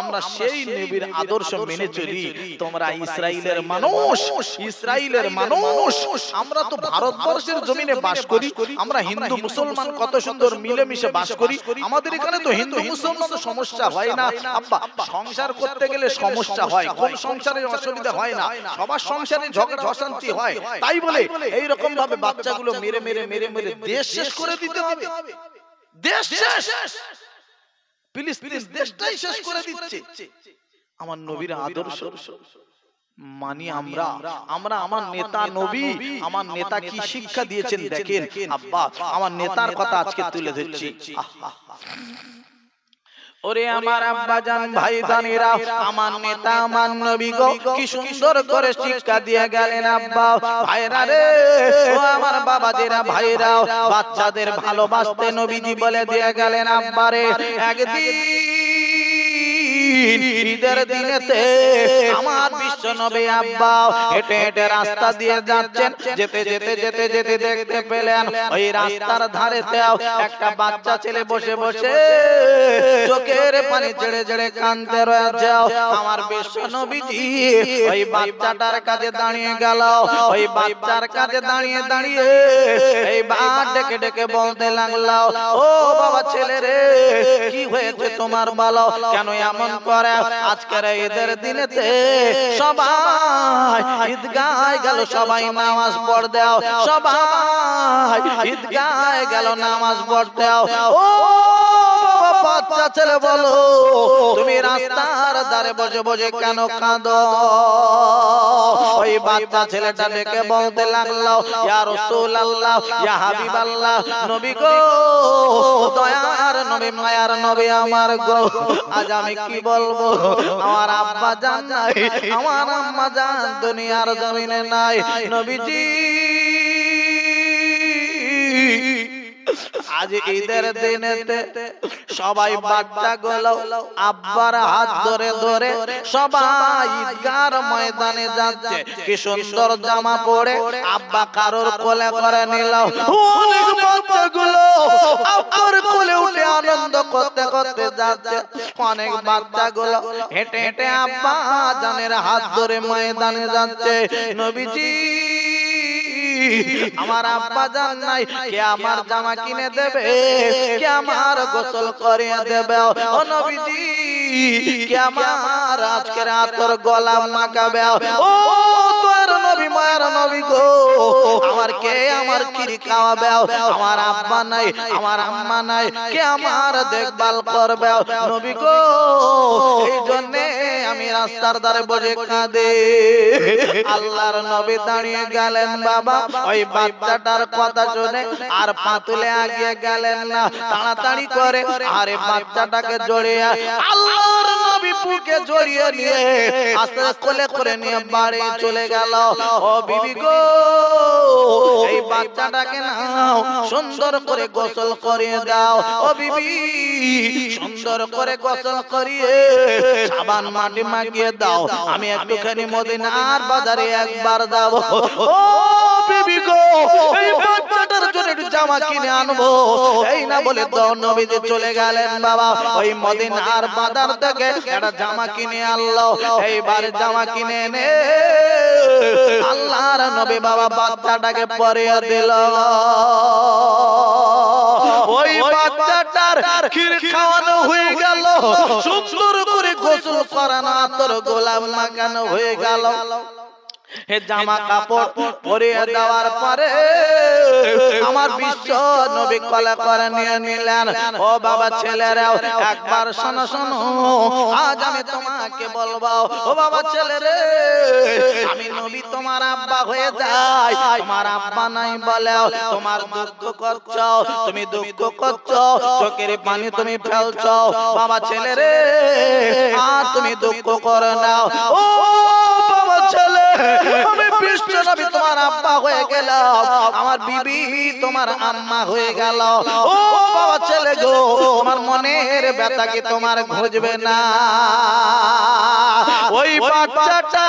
আমরা সেই নবীর আদর্শ মেনে চলি তোমরা ইসরায়েলের মানুষ ইসরায়েলের মানুষ আমরা তো ভারতবর্ষের জমিনে বাস করি আমরা হিন্দু মুসলমান কত সুন্দর মিলেমিশে বাস করি আমাদের এখানে তো হিন্দু মুসলমান সমস্যা হয় না আব্বা সংসার করতে গেলে সমস্যা হয় কোন সংসার সংসারের অসুবিধা হয় না সবার সংসারে ঝগড়া অশান্তি হয় তাই বলে এই রকম ভাবে বাচ্চাগুলো মেরে মেরে মেরে মেরে দেশ শেষ করে দিতে হবে দেশ শেষ প্লিজ প্লিজ দেশটাই শেষ করে দিচ্ছে আমার নবীর আদর্শ মানি আমরা আমরা আমার নেতা নবী আমার নেতা কি শিক্ষা দিয়েছেন দেখেন আব্বা আমার নেতার কথা আজকে তুলে ধরছি আহ ওরে আমার আব্বা জান ভাই জানেরা আমার নেতা আমার নবী গো কি সুন্দর করে শিক্ষা দিয়ে গেলেন আব্বা ভাইরা রে ও আমার বাবা জেরা ভাইরা বাচ্চাদের ভালোবাসতে নবীজি বলে দিয়ে গেলেন আব্বা রে একদিন ঈদের দিনেতে আমার বিশ্ব নবী আব্বা হেঁটে হেঁটে রাস্তা দিয়ে যাচ্ছেন যেতে যেতে যেতে যেতে দেখতে পেলেন ওই রাস্তার ধারে একটা বাচ্চা ছেলে বসে বসে চোখের পানি ছেড়ে ছেড়ে কানতে রয়েছে আমার বিশ্ব নবীজি ওই বাচ্চাটার কাছে দাঁড়িয়ে গেল ওই বাচ্চার কাছে দাঁড়িয়ে দাঁড়িয়ে এই বার ডেকে ডেকে বলতে লাগলাও ও বাবা ছেলে রে কি হয়েছে তোমার বলো কেন এমন করে আজকের ঈদের দিনেতে সবাই ঈদগায় গেল সবাই নামাজ পড় দাও সবাই ঈদগায় গেল নামাজ পড় দাও ও বাচ্চা ছেলে বলো তুমি রাস্তার ধারে বসে বসে কেন কাঁদো ওই বাচ্চা ছেলেটা ডেকে বলতে লাগলো ইয়া রাসূলুল্লাহ ইয়া হাবিবাল্লাহ নবী গো দয়ার নবী মায়ার নবী আমার গো আজ আমি কি বলবো আমার আব্বা জান নাই আমার আম্মা জান দুনিয়ার জমিনে নাই নবীজি আজ ঈদের দিনেতে সবাই বাচ্চা গুলো আব্বার হাত ধরে ধরে সবাই ঈদগার ময়দানে যাচ্ছে কি সুন্দর জামা পরে আব্বা কারোর কোলে করে নিল অনেক বাচ্চা গুলো আব্বার কোলে উঠে আনন্দ করতে করতে যাচ্ছে অনেক বাচ্চা গুলো হেঁটে হেঁটে আব্বা জানের হাত ধরে ময়দানে যাচ্ছে নবীজি আমার আব্বা জান নাই কে আমার জামা কিনে দেবে কে আমার গোসল করিয়ে দেবে ও নবীজি কে আমার আজকে রাতর গলা মাকাবে ও জন্য আমি রাস্তার ধারে বসে কাঁদে আল্লাহর নবী দাঁড়িয়ে গেলেন বাবা ওই বাচ্চাটার কথা শুনে আর পাতুলে আগে গেলেন না তাড়াতাড়ি করে আরে বাচ্চাটাকে জড়িয়ে আল্লাহর নবী জড়িয়ে নিয়ে আস্তে কোলে করে নিয়ে বাড়ি চলে গেল ও বিবি গো এই বাচ্চাটাকে নাও সুন্দর করে গোসল করিয়ে দাও ও বিবি সুন্দর করে গোসল করিয়ে সাবান মাটি মাগিয়ে দাও আমি একটুখানি মদিনার বাজারে একবার দাও ও বিবি গো এই বাচ্চাটার জন্য একটু জামা কিনে আনবো এই না বলে দন নবীজি চলে গেলেন বাবা ওই মদিনার বাজার থেকে একটা জামা কিনে আনলো এইবার জামা কিনে এনে আল্লাহর নবী বাবা বাচ্চাটাকে পরিয়ে দিল ওই বাচ্চাটার ক্ষীর খাওয়ানো হয়ে গেল সুন্দর করে গোসল করানো তোর গোলাম লাগানো হয়ে গেল হে জামা কাপড় পরে দেওয়ার পরে আমার বিশ্ব নবী কলা করে নিয়ে নিলেন ও বাবা ছেলেরাও একবার শোনো শোনো আজ আমি তোমাকে বলবো ও বাবা ছেলেরে আমি নবী তোমার আব্বা হয়ে যাই তোমার আব্বা নাই বলে তোমার দুঃখ করছ তুমি দুঃখ করছ চোখের পানি তুমি ফেলছ বাবা ছেলেরে আর তুমি দুঃখ করে নাও ও চলে আমি বিশ্ব নবী তোমার আব্বা হয়ে গেল আমার বিবি তোমার আম্মা হয়ে গেল ও বাবা চলে গো আমার মনের ব্যথা কি তোমার ঘুরবে না ওই বাচ্চাটা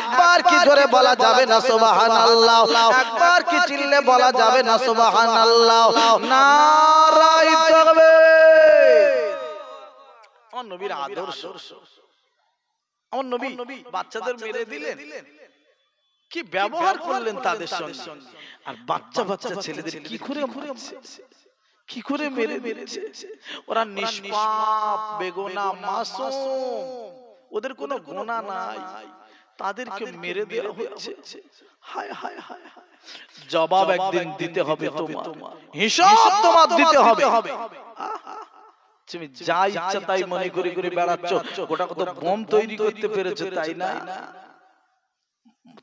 একবার কি জোরে বলা যাবে না আল্লাহ একবার কি চিল্লে বলা যাবে না সুবাহান আল্লাহ নারাই আর বাচ্চা বাচ্চা ছেলেদের কি ঘুরে ঘুরে কি করে মেরে মেরেছে ওরা নিষ্পাপ বেগোনা মাসুম ওদের কোনো গোনা নাই তাদেরকে মেরে দেওয়া হয়েছে হায় হায় হায় জবাব একদিন দিতে হবে তোমার হিসাব তোমার দিতে হবে তুমি যা ইচ্ছা তাই মনে করে করে বেড়াচ্ছ গোটা কত বোম তৈরি করতে পেরেছো তাই না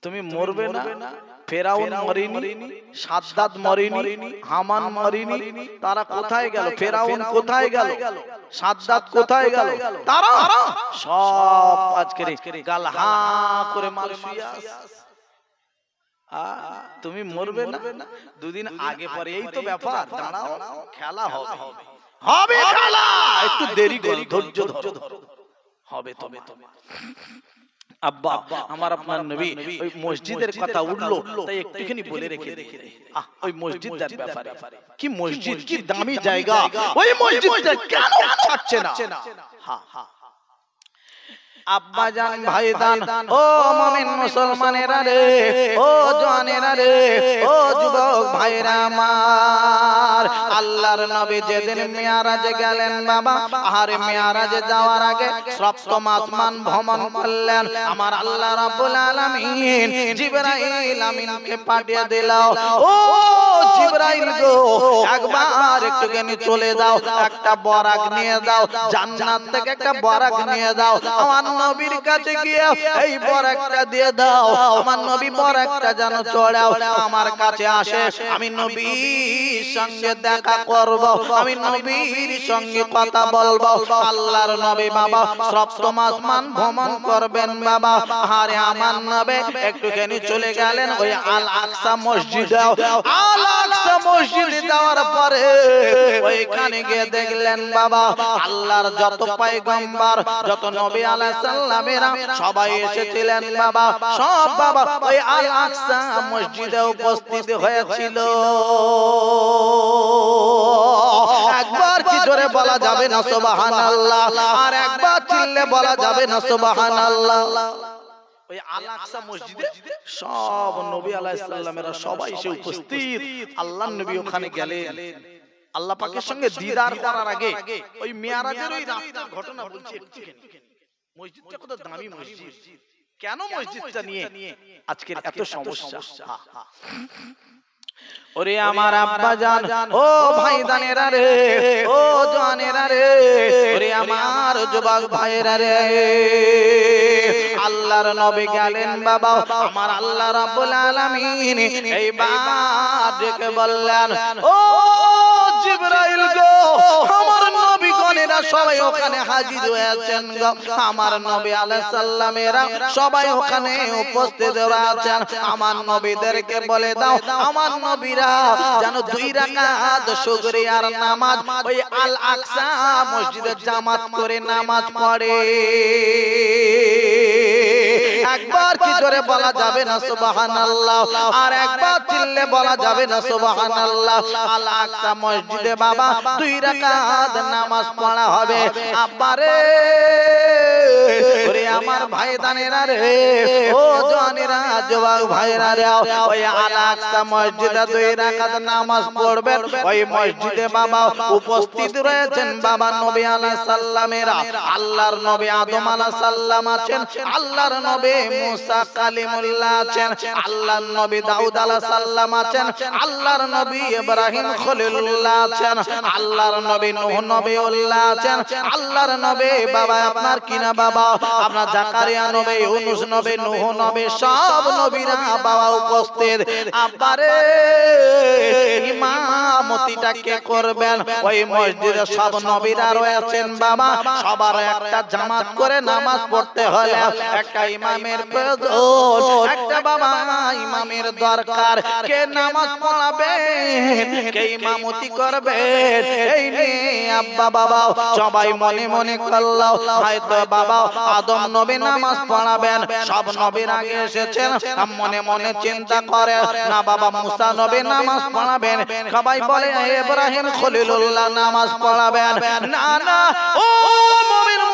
তুমি মরবে না ফেরাউন মরিনি সাদ্দাত মরিনি হামান মরিনি তারা কোথায় গেল ফেরাউন কোথায় গেল সাদ্দাত কোথায় গেল তারা সব আজকে গাল হা করে মাল তুমি মরবে না দুদিন আগে পরে এই তো ব্যাপার দাঁড়াও খেলা হবে হবে খেলা একটু দেরি করি ধৈর্য ধরো হবে তবে তবে আব্বা আমার আপনার নবী ওই মসজিদের কথা উঠলো তাই একটুখানি বলে রেখে রেখে ওই মসজিদ ব্যাপারে কি মসজিদ কি দামি জায়গা ওই মসজিদ কেন ছাড়ছে না আব্বাজান ভাইদান ও মুমিন মুসলমানেরা রে ও জওয়ানেরা রে ও যুবক ভাইরা আমার আল্লাহর নবী যেদিন মিয়ারাজে গেলেন বাবা আর মিয়ারাজে যাওয়ার আগে সপ্তম আসমান ভ্রমণ করলেন আমার আল্লাহ রাব্বুল আলামিন জিবরাইল আমিনকে পাঠিয়ে দিল ও জিবরাইল গো একবার একটুখানি চলে যাও একটা বরাক নিয়ে যাও জান্নাত থেকে একটা বরাক নিয়ে যাও আমার নবীর কাছে গিয়া এই বর একটা দিয়ে দাও আমার নবী বর একটা যেন চড়াও আমার কাছে আসে আমি নবীর সঙ্গে দেখা করব আমি নবীর সঙ্গে কথা বলবো আল্লাহর নবী বাবা সপ্তম আসমান ভ্রমণ করবেন বাবা আরে আমার নবে একটুখানি চলে গেলেন ওই আল আকসা মসজিদ আল আকসা মসজিদে যাওয়ার পরে ওইখানে গিয়ে দেখলেন বাবা আল্লাহর যত পাইগম্বার যত নবী আলাইহিস সাল্লামেরা সবাই এসেছিলেন বাবা সব বাবা ওই আল আকসা মসজিদে উপস্থিত হয়েছিল একবার কি জোরে বলা যাবে না আল্লাহ আর একবার চিল্লে বলা যাবে না সুবহানাল্লাহ সব নবী সবাই এসে উপস্থিত নবী ওখানে গেলেন আল্লাহ পাকের সঙ্গে দিদার করার আগে ওই মেয়ারাজের ওই রাস্তার ঘটনা বলছে মসজিদটা কত দামি মসজিদ কেন মসজিদটা নিয়ে আজকের এত সমস্যা ওরে আমার আব্বা জান ও ভাই দানেরা রে ও জানেরা রে ওরে আমার যুবক ভাইরা রে আল্লাহর নবী গেলেন বাবা আমার আল্লাহ রাব্বুল আলামিন এই বাদকে বললেন ও জিবরাইল গো আমার নবী সবাই ওখানে হাজির হয়েছেন আমার নবী আলাইসাল্লামেরা সবাই ওখানে উপস্থিত আছেন আমার নবীদেরকে বলে দাও আমার নবীরা যেন দুই রাকাত সুগরিয়ার নামাজ ওই আল আকসা মসজিদে জামাত করে নামাজ পড়ে একবার কি জোরে বলা যাবে না সুবহানাল্লাহ আর একবার চিল্লে বলা যাবে না সুবহানাল্লাহ আল আকসা মসজিদে বাবা দুই রাকাত নামাজ পড়া হবে আব্বারে ওরে আমার ভাই দানেরা রে ও জওয়ানেরা জবাব ভাইরা রে ওই আল আকসা মসজিদে দুই রাকাত নামাজ পড়বেন ওই মসজিদে বাবা উপস্থিত রয়েছেন বাবা নবী আলাইহিস সালামের আল্লাহর নবী আদম আলাইহিস সালাম আছেন আল্লাহর নবী হবে মুসা কালিমুল্লাহ আছেন আল্লাহর নবী দাউদ আলাইহিস সালাম আছেন আল্লাহর নবী ইব্রাহিম খলিলুল্লাহ আছেন আল্লাহর নবী নূহ নবীউল্লাহ আছেন আল্লাহর নবী বাবা আপনার কিনা বাবা আপনার জাকারিয়া নবী ইউনুস নবী নূহ নবী সব নবীরা বাবা উপস্থিত আপারে ইমামতিটা কে করবেন ওই মসজিদে সব নবীরা রয়েছেন বাবা সবার একটা জামাত করে নামাজ পড়তে হলে একটা ইমাম ইমামের প্রয়োজন একটা বাবা ইমামের দরকার কে নামাজ পড়াবে কে ইমামতি করবে এই নিয়ে আব্বা বাবা সবাই মনে মনে করলো হয়তো বাবা আদম নবী নামাজ পড়াবেন সব নবীর আগে এসেছেন মনে মনে চিন্তা করে না বাবা মুসা নবী নামাজ পড়াবেন সবাই বলে ইব্রাহিম খলিলুল্লাহ নামাজ পড়াবেন না না ও মুমিন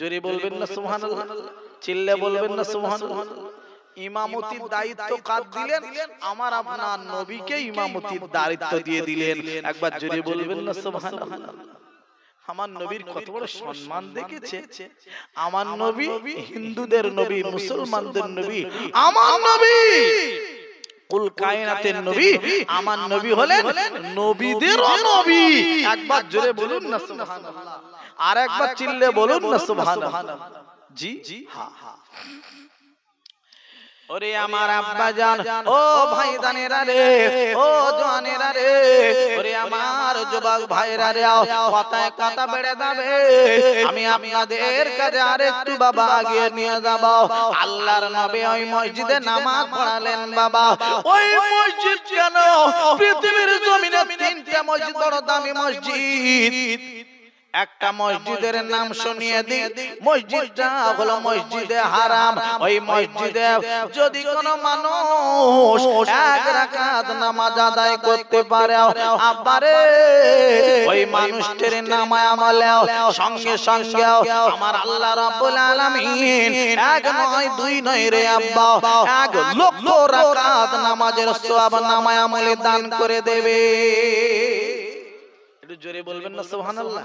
জোরে বলবেন না সুহান চিল্লে বলবেন না সুহান ইমামতির দায়িত্ব কার দিলেন আমার আপনার নবীকে ইমামতির দায়িত্ব দিয়ে দিলেন একবার জোরে বলবেন না সুহান আমার নবীর কত বড় সম্মান দেখেছে আমার নবী হিন্দুদের নবী মুসলমানদের নবী আমার নবী কুল কায়নাতের নবী আমার নবী হলেন নবীদের নবী একবার জোরে বলুন না সুবহানাল্লাহ আর একবার চিনলে বলুন না সুবহানাল্লাহ জি জি হা হা ওরে আমার আব্বা জান ও ভাই দানেরা রে ও জোয়ানেরা রে ওরে আমার যুবক ভাইরা রে আও কথায় কথা বেড়ে যাবে আমি আমি আদের কাছে আর একটু বাবা আগে নিয়ে যাব আল্লাহর নবী ওই মসজিদে নামাজ পড়ালেন বাবা ওই মসজিদ কেন পৃথিবীর জমিনে তিনটা মসজিদ বড় দামি মসজিদ একটা মসজিদের নাম শুনিয়ে দি মসজিদটা হলো মসজিদে হারাম ওই মসজিদে যদি কোনো মানুষ এক রাকাত নামাজ আদায় করতে পারে আবারে ওই মানুষটির নাম আমলে সঙ্গে সঙ্গে আমার আল্লাহ রাব্বুল আলামিন এক নয় দুই নয় রে আব্বা এক লক্ষ রাকাত নামাজের সওয়াব নাম আমলে দান করে দেবে একটু জোরে বলবেন না সুবহানাল্লাহ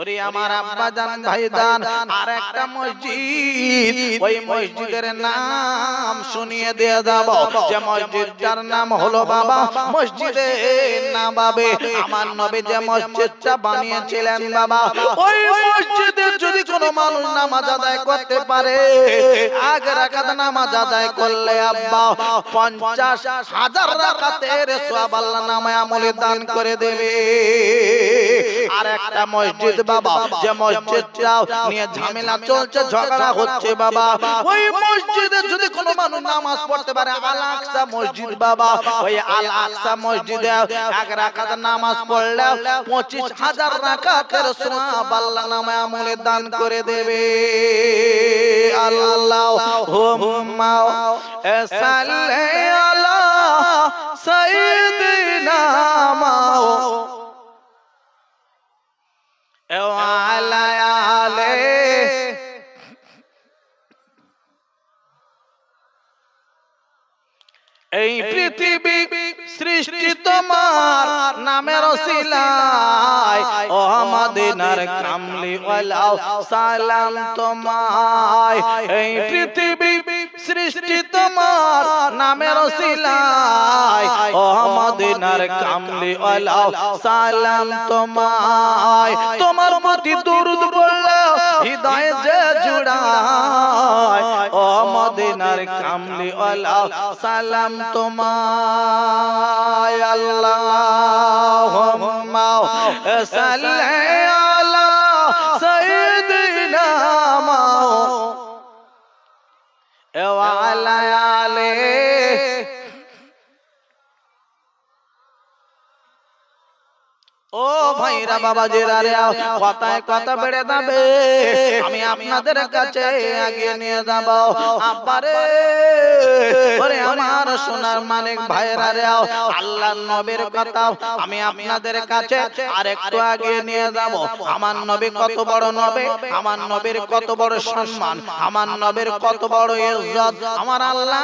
ওরে আমার আব্বা জান ভাই দান আর একটা মসজিদ ওই মসজিদের নাম শুনিয়ে দিয়ে যাব যে মসজিদটার নাম হলো বাবা মসজিদে না বাবে আমার নবী যে মসজিদটা বানিয়েছিলেন বাবা ওই মসজিদে যদি কোনো মানুষ নামাজ আদায় করতে পারে আগে রাকাত নামাজ আদায় করলে আব্বা পঞ্চাশ হাজার রাকাতের সওয়াব আল্লাহ নামে আমলে দান করে দেবে আর একটা মসজিদ মসজিদ বাবা যে মসজিদ চাও নিয়ে ঝামেলা চলছে ঝগড়া হচ্ছে বাবা ওই মসজিদে যদি কোনো মানুষ নামাজ পড়তে পারে আল আকসা মসজিদ বাবা ওই আল আকসা মসজিদে এক রাকাত নামাজ পড়লে পঁচিশ হাজার রাকাতের সোয়াব আল্লাহ নামে আমলে দান করে দেবে আল্লাহ হুম্মা সাল্লি আলা সাইয়্যিদিনা মাও এই পৃথিবী সৃষ্টি তোমার নামের শিলায় ও আমাদের কামলি সালাম তোমায় এই পৃথিবী সৃষ্টি তোমার নামের শিলায় ও মদিনার কামলি সালাম তোমার তোমার প্রতি দুরুদ বললে হৃদয় যে জুড়ায় ও মদিনার কামলি সালাম তোমার আল্লাহ সাল্লাম Ewa alayale ও ভাইরা বাবা যে রে কথায় কথা বেড়ে যাবে আমি আপনাদের কাছে আগে নিয়ে যাব আব্বারে ওরে আমার সোনার মালিক ভাইরা রে আল্লাহর নবীর কথা আমি আপনাদের কাছে আরেকটু আগে নিয়ে যাব আমার নবী কত বড় নবী আমার নবীর কত বড় সম্মান আমার নবীর কত বড় ইজ্জত আমার আল্লাহ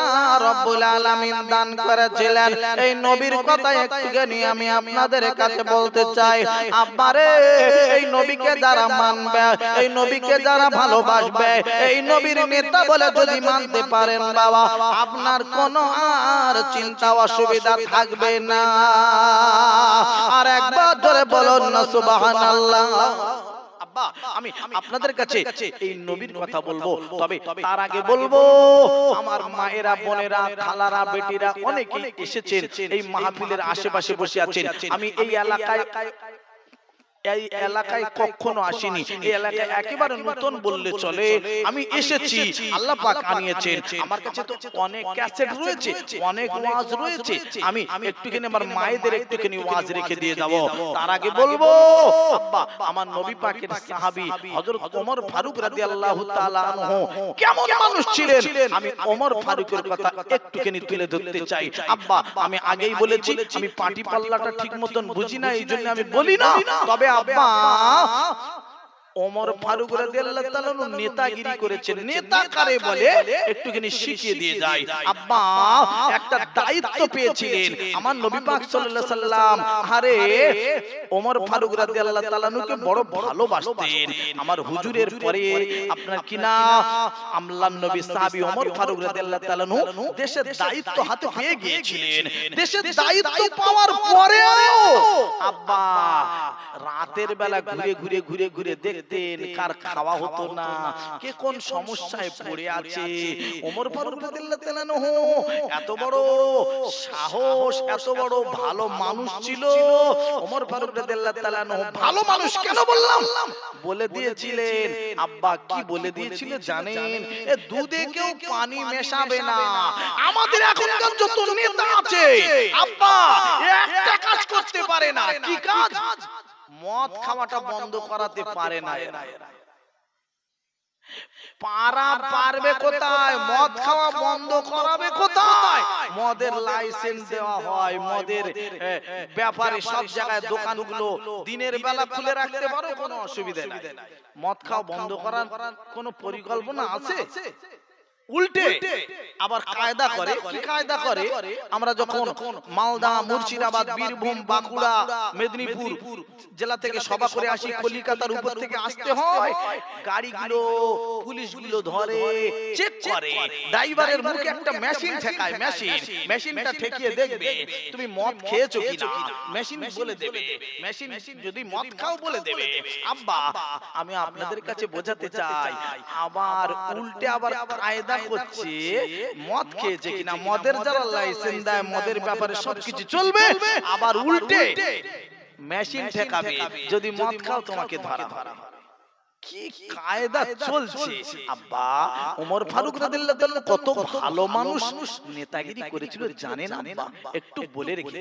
রব্বুল আলামিন দান করেছিলেন এই নবীর কথা একটু জানি আমি আপনাদের কাছে বলতে চাই চায় আব্বারে এই নবীকে যারা মানবে এই নবীকে যারা ভালোবাসবে এই নবীর নেতা বলে যদি মানতে পারেন বাবা আপনার কোনো আর চিন্তা অসুবিধা থাকবে না আর একবার ধরে বলুন না সুবাহান আল্লাহ আব্বা আমি আপনাদের কাছে এই নবীর কথা বলবো তবে তার আগে বলবো আমার মায়েরা বোনেরা খালারা বেটিরা অনেকে এসেছেন এই মাহফিলের আশেপাশে বসে আছেন আমি এই এলাকায় এই এলাকায় কখনো আসিনি এই এলাকায় একেবারে নতুন বললে চলে আমি এসেছি আল্লাহ পাক আনিয়েছেন আমার কাছে তো অনেক ক্যাসেট রয়েছে অনেক ওয়াজ রয়েছে আমি একটুখানি আমার মায়েদের একটুখানি ওয়াজ রেখে দিয়ে যাব তার আগে বলবো আব্বা আমার নবী পাকের সাহাবী হযরত ওমর ফারুক রাদিয়াল্লাহু তাআলা আনহু কেমন মানুষ ছিলেন আমি ওমর ফারুকের কথা একটুখানি তুলে ধরতে চাই আব্বা আমি আগেই বলেছি আমি পাটি পাল্লাটা ঠিক মতন বুঝি না এই জন্য আমি বলি না তবে 不要！ওমর ফারুক রাদিয়াল্লাহু তাআলা নেতাগিরি করেছেন নেতা কারে বলে একটুখানি শিখিয়ে দিয়ে যায় আব্বা একটা দায়িত্ব পেয়েছিলেন আমার নবী পাক সাল্লাল্লাহু আলাইহি সাল্লাম আরে ওমর ফারুক রাদিয়াল্লাহু তাআলা নুকে বড় ভালোবাসতেন আমার হুজুরের পরে আপনার কি না আমলান নবী সাহাবী ওমর ফারুক রাদিয়াল্লাহু তাআলা দেশের দায়িত্ব হাতে পেয়ে গিয়েছিলেন দেশের দায়িত্ব পাওয়ার পরেও আব্বা রাতের বেলা ঘুরে ঘুরে ঘুরে ঘুরে দেখ দিন কার খাওয়া হতো না কে কোন সমস্যায় পড়ে আছে ওমর ফারুক রাদিয়াল্লাহু তাআলা এত বড় সাহস এত বড় ভালো মানুষ ছিল ওমর ফারুক রাদিয়াল্লাহু তাআলা ভালো মানুষ কেন বললাম বলে দিয়েছিলেন আব্বা কি বলে দিয়েছিল জানেন এ দুধে কেউ পানি মেশাবে না আমাদের এখনকার যত নেতা আছে আব্বা একটা কাজ করতে পারে না কি কাজ মদ খাওয়াটা বন্ধ করাতে পারে না পারা পারবে কোথায় মদ খাওয়া বন্ধ করাবে কোথায় মদের লাইসেন্স দেওয়া হয় মদের ব্যাপারে সব জায়গায় দোকানগুলো দিনের বেলা খুলে রাখতে পারো কোনো অসুবিধা নাই মদ খাওয়া বন্ধ করার কোনো পরিকল্পনা আছে উল্টে আবার কায়দা করে কি কায়দা করে আমরা যখন মালদা মুর্শিদাবাদ বীরভূম বাঁকুড়া মেদিনীপুর জেলা থেকে সভা করে আসি কলিকাতার উপর থেকে আসতে হয় গাড়িগুলো পুলিশগুলো ধরে চেক করে ড্রাইভারের মুখে একটা মেশিন ঠেকায় মেশিন মেশিনটা ঠেকিয়ে দেখবে তুমি মদ খেয়েছো না মেশিন বলে দেবে মেশিন যদি মদ খাও বলে দেবে আব্বা আমি আপনাদের কাছে বোঝাতে চাই আবার উল্টে আবার কায়দা করছে মদ খেয়েছে কিনা মদের যারা লাইসেন্স দেয় মদের ব্যাপারে সবকিছু চলবে আবার উল্টে মেশিন ঠেকাবে যদি মদ খাও তোমাকে ধরা ধরা কি কায়দা চলছে আব্বা ওমর ফারুক কত ভালো মানুষ নেতাগিরি করেছিল জানেন না একটু বলে রেখে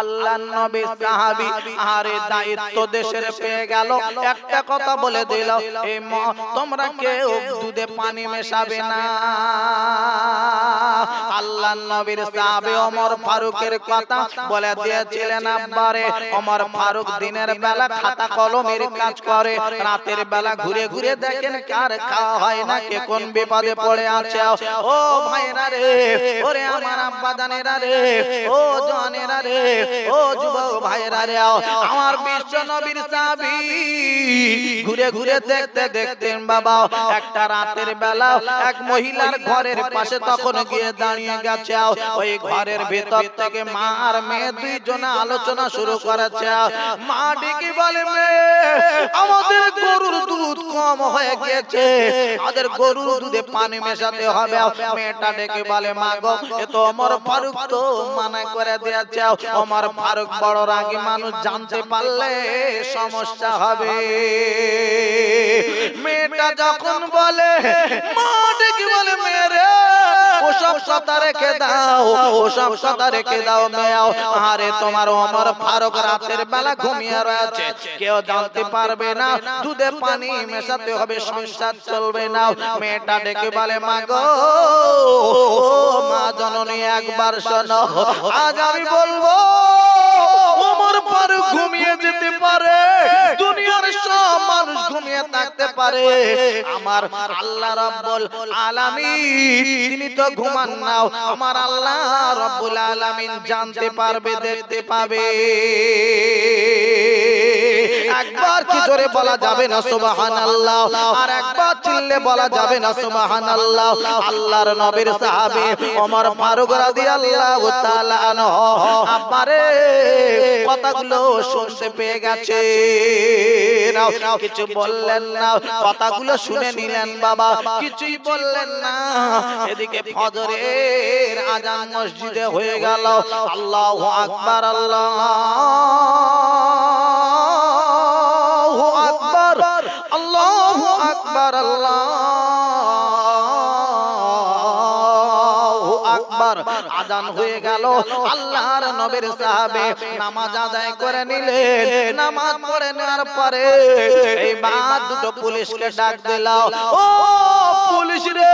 আল্লাহ নবী সাহাবী আরে দায়িত্ব দেশের পেয়ে গেল একটা কথা বলে দিল এ ম তোমরা কেউ দুধে পানি মেশাবে না আল্লাহ নবীর সাহাবে ওমর ফারুকের কথা বলে দিয়েছিলেন আব্বারে ওমর ফারুক দিনের বেলা খাতা কলমের কাজ করে রাতের বেলা ঘুরে ঘুরে দেখেন কার খাওয়া হয় না কে কোন বিপদে পড়ে আছে ও ভাইরা রে ওরে আমার আব্বা জানেরা রে ও জনেরা রে ও যুবক ভাইরা রে আমার বিশ্ব নবীর চাবি ঘুরে ঘুরে দেখতে দেখতেন বাবা একটা রাতের বেলা এক মহিলার ঘরের পাশে তখন গিয়ে দাঁড়িয়ে গেছে ওই ঘরের ভেতর থেকে মা আর মেয়ে দুইজনে আলোচনা শুরু করেছে মা ডেকে বলে আমাদের গরুর দুধ কম হয়ে গেছে আমাদের গরুর দুধে পানি মেশাতে হবে মেয়েটা ডেকে বলে মা গো এ তো অমর ফারুক তো মানা করে দিয়েছে তোমার ফারুক বড় আগে মানুষ জানতে পারলে সমস্যা হবে মেয়েটা যখন বলে বলে মেরে ওসব সাতা রেখে দাও ওসব সাতা রেখে দাও মেয়াও আরে তোমার অমর ফারুক রাতের বেলা ঘুমিয়ে রয়েছে কেউ জানতে পারবে না দুধে পানি মেশাতে হবে সংসার চলবে না মেয়েটা ডেকে বলে মা গো মা জননী একবার শোনো আজ আমি বলবো ওমর ফারুক ঘুমিয়ে যেতে পারে দুনিয়ার সব মানুষ ঘুমিয়ে থাকতে পারে আমার আল্লাহ রাব্বুল আলামিন তিনি তো ঘুমান নাও আমার আল্লাহ রব্বুল আলামিন জানতে পারবে দেখতে পাবে একবার কি জোরে বলা যাবে না সুবহানাল্লাহ আর একবার চিল্লে বলা যাবে না সুবহানাল্লাহ আল্লাহর নবীর সাহাবী ওমর ফারুক রাদিয়াল্লাহু তাআলা আমারে কথাগুলো শুনতে পেয়ে গেছে কিছু বললেন না কথাগুলো শুনে নিলেন বাবা কিছুই বললেন বললেন না এদিকে ফজরের আজান মসজিদে হয়ে গেল আল্লাহ আকবার আল্লাহ আজান হয়ে গেল আল্লাহর নবীর সাহাবে নামাজ আদায় করে নিলেন নামাজ পড়ে নেওয়ার পরে এই মা দুটো পুলিশকে ডাক দিলাও ও পুলিশ রে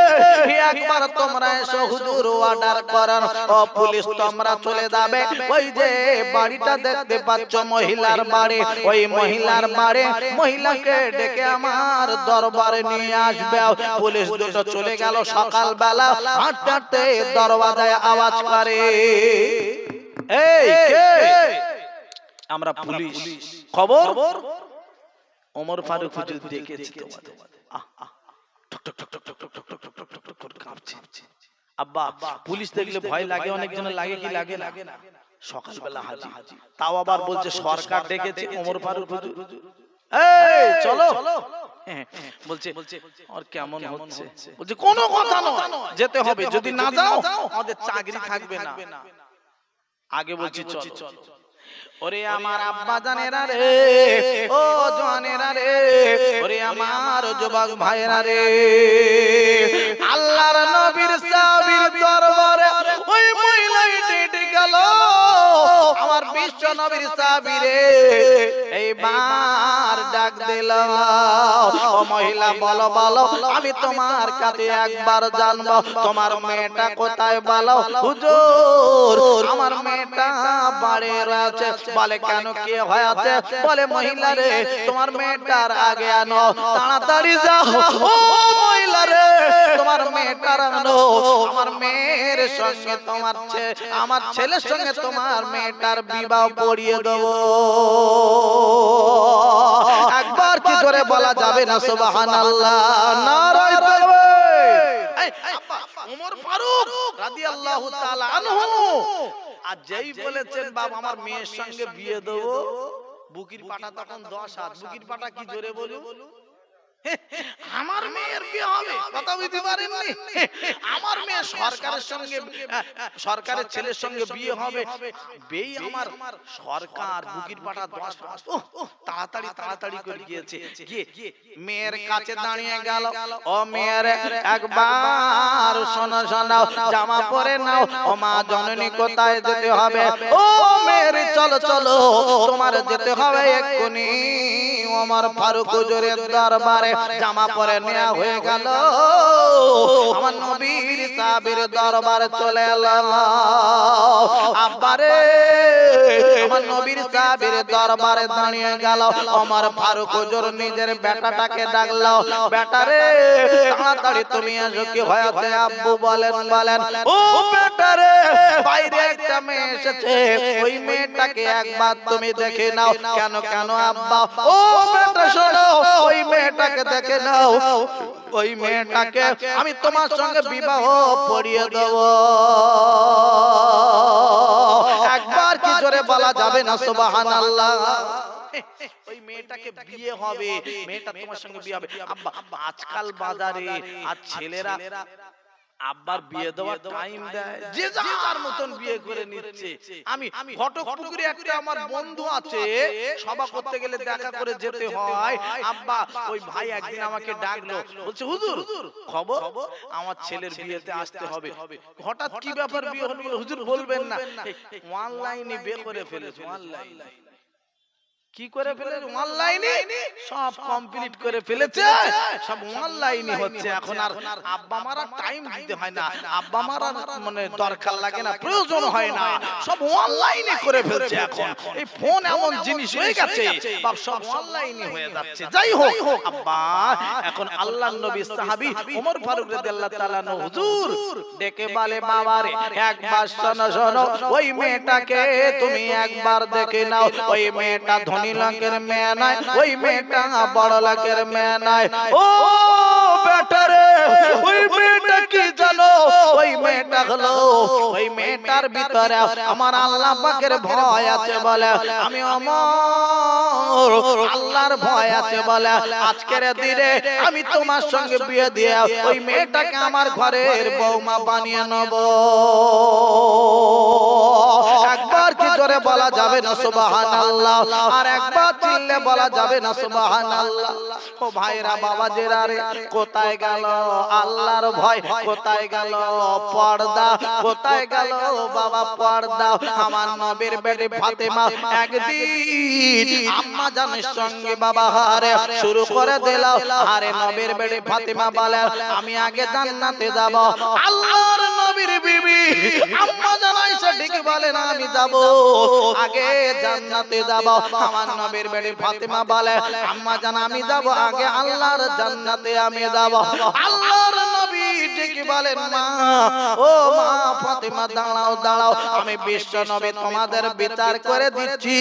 একবার তোমরা এসো হুজুর অর্ডার করার ও পুলিশ তোমরা চলে যাবে ওই যে বাড়িটা দেখতে পাচ্ছ মহিলার বাড়ি ওই মহিলার বাড়ি মহিলাকে ডেকে আমার দরবারে নিয়ে আসবে পুলিশ দুটো চলে গেল সকাল বেলা আটটাতে দরওয়াজায় আওয়াজ পারে আমরা পুলিশ খবর ওমর ফারুক হুজুর দেখেছে আব্বা পুলিশ দেখলে ভয় লাগে অনেকজনের লাগে কি লাগে না সকালবেলা হাজি তাও আবার বলছে সরকার ডেকেছে ওমর ফারুক হুজুর চলো বলছে আর কেমন হচ্ছে বলছে কোনো কথা নয় যেতে হবে যদি না যাও আমাদের চাকরি থাকবে না আগে বলছি ওরে আমার আব্বা জানেরা রে ও জোয়ানেরা রে ওরে আমার যুবক ভাইরা রে আল্লাহর নবীর সাবির দরবারে ওই মহিলাই বিশ্ব নবীর সাবিরে এইবার ডাক দিল ও মহিলা বলো বলো আমি তোমার কাছে একবার জানবো তোমার মেয়েটা কোথায় বলো হুজুর আমার মেয়েটা বাড়ির আছে বলে কেন কি হয়েছে বলে মহিলা রে তোমার মেয়েটার আগে আনো তাড়াতাড়ি যাও ও মহিলা রে তোমার মেয়েটার আনো আমার মেয়ের সঙ্গে তোমার আমার ছেলের সঙ্গে তোমার মেয়েটার বিয়ে বা পড়িয়ে দেব একবার কি করে বলা যাবে না সোবাহান আল্লাহ আমার মেয়ের সঙ্গে বিয়ে দেবো বুকির পাটা তখন দশ হাত বুকির পাটা কি জোরে বলুন আমার মেয়ের বিয়ে হবে কথা বুঝতে পারেননি আমার মেয়ে সরকারের সঙ্গে সরকারের ছেলের সঙ্গে বিয়ে হবে বেই আমার সরকার বুকির পাটা দশ তাড়াতাড়ি তাড়াতাড়ি করে গিয়েছে গিয়ে মেয়ের কাছে দাঁড়িয়ে গেল ও মেয়ের একবার শোনো শোনো জামা পরে নাও ও মা জননী কোথায় যেতে হবে ও মেয়ের চলো চলো তোমার যেতে হবে এক্ষুনি ওমর ফারুক হুজুরের দরবারে জামা পরে নেওয়া হয়ে গেল আমার নবীর সাহাবীর দরবারে চলে এলো আব্বারে আমার নবীর সাহাবীর দরবারে দাঁড়িয়ে গেল ওমর ফারুক হুজুর নিজের বেটাটাকে ডাকলো বেটারে তাড়াতাড়ি তুমি এসো কি হয়েছে আব্বু বলেন বলেন ও বেটারে বাইরে একটা মেয়ে এসেছে ওই মেয়েটাকে একবার তুমি দেখে নাও কেন কেন আব্বা ও শোনো ওই মেয়েটাকে দেখে নাও ওই মেয়েটাকে আমি তোমার সঙ্গে বিবাহ পড়িয়ে দেব একবার কি জোরে বলা যাবে না ওই মেয়েটাকে বিয়ে হবে মেয়েটা তোমার সঙ্গে বিয়ে হবে আজকাল বাজারে আর ছেলেরা আব্বার বিয়ে দেওয়ার টাইম দেয় যে যার মতন বিয়ে করে নিচ্ছে আমি ঘটকপুকুরে একটা আমার বন্ধু আছে সভা করতে গেলে দেখা করে যেতে হয় আব্বা ওই ভাই একদিন আমাকে ডাকলো বলছে হুজুর খবর আমার ছেলের বিয়েতে আসতে হবে হঠাৎ কি ব্যাপার বিয়ে হলো হুজুর বলবেন না অনলাইনে বিয়ে করে ফেলেছে অনলাইনে কি করে ফেলে অনলাইনে সব কমপ্লিট করে ফেলেছে সব অনলাইনে হচ্ছে এখন আর আব্বা মারা টাইম দিতে হয় না আব্বা মারা মানে, মানে দরকার লাগে না প্রয়োজন হয় না সব অনলাইনে করে ফেলছে এখন এই ফোন এমন জিনিস হয়ে গেছে বাপ সব অনলাইনে হয়ে যাচ্ছে যাই হোক আব্বা এখন আল্লাহর নবী সাহাবী ওমর ফারুক রাদিয়াল্লাহু তাআলা নো হুজুর ডেকে বলে বাবারে একবার শোনো শোনো ওই মেয়েটাকে তুমি একবার দেখে নাও ওই মেয়েটা ধনী লোকের মেয়ে নাই ওই মেয়েটা বড় লোকের মেয়ে নাই ও বেটারে ওই মেয়েটা কি জানো ওই মেয়েটা হলো ওই মেয়েটার ভিতরে আমার আল্লাহ পাকের ভয় আছে বলে আমি আমার আল্লাহর ভয় আছে বলে আজকের দিনে আমি তোমার সঙ্গে বিয়ে দিয়ে ওই মেয়েটাকে আমার ঘরের বৌমা বানিয়ে নেব জোরে বলা যাবে না সুবহানাল্লাহ আর একবার চিল্লে বলা যাবে না সুবহানাল্লাহ ও ভাইরা বাবা রে কোথায় গেল আল্লাহর ভয় কোথায় গেল পর্দা কোথায় গেল বাবা পর্দা আমার নবীর বেটি ফাতেমা একদিন আম্মা জানের সঙ্গে বাবা আরে শুরু করে দিল আরে নবীর বেটি ফাতেমা বলে আমি আগে জান্নাতে যাব আল্লাহর নবীর বিবি আম্মা জানাইছে ঠিক না আমি যাব আগে জান্নাতে যাব আমার নবীর বেড়ি ফাতিমা বলে আম্মা জান আমি যাব আগে আল্লাহর জান্নাতে আমি যাব আল্লাহর নবী ঠিক বলেন মা ও মা ফাতিমা দাঁড়াও দাঁড়াও আমি বিশ্ব নবী তোমাদের বিচার করে দিচ্ছি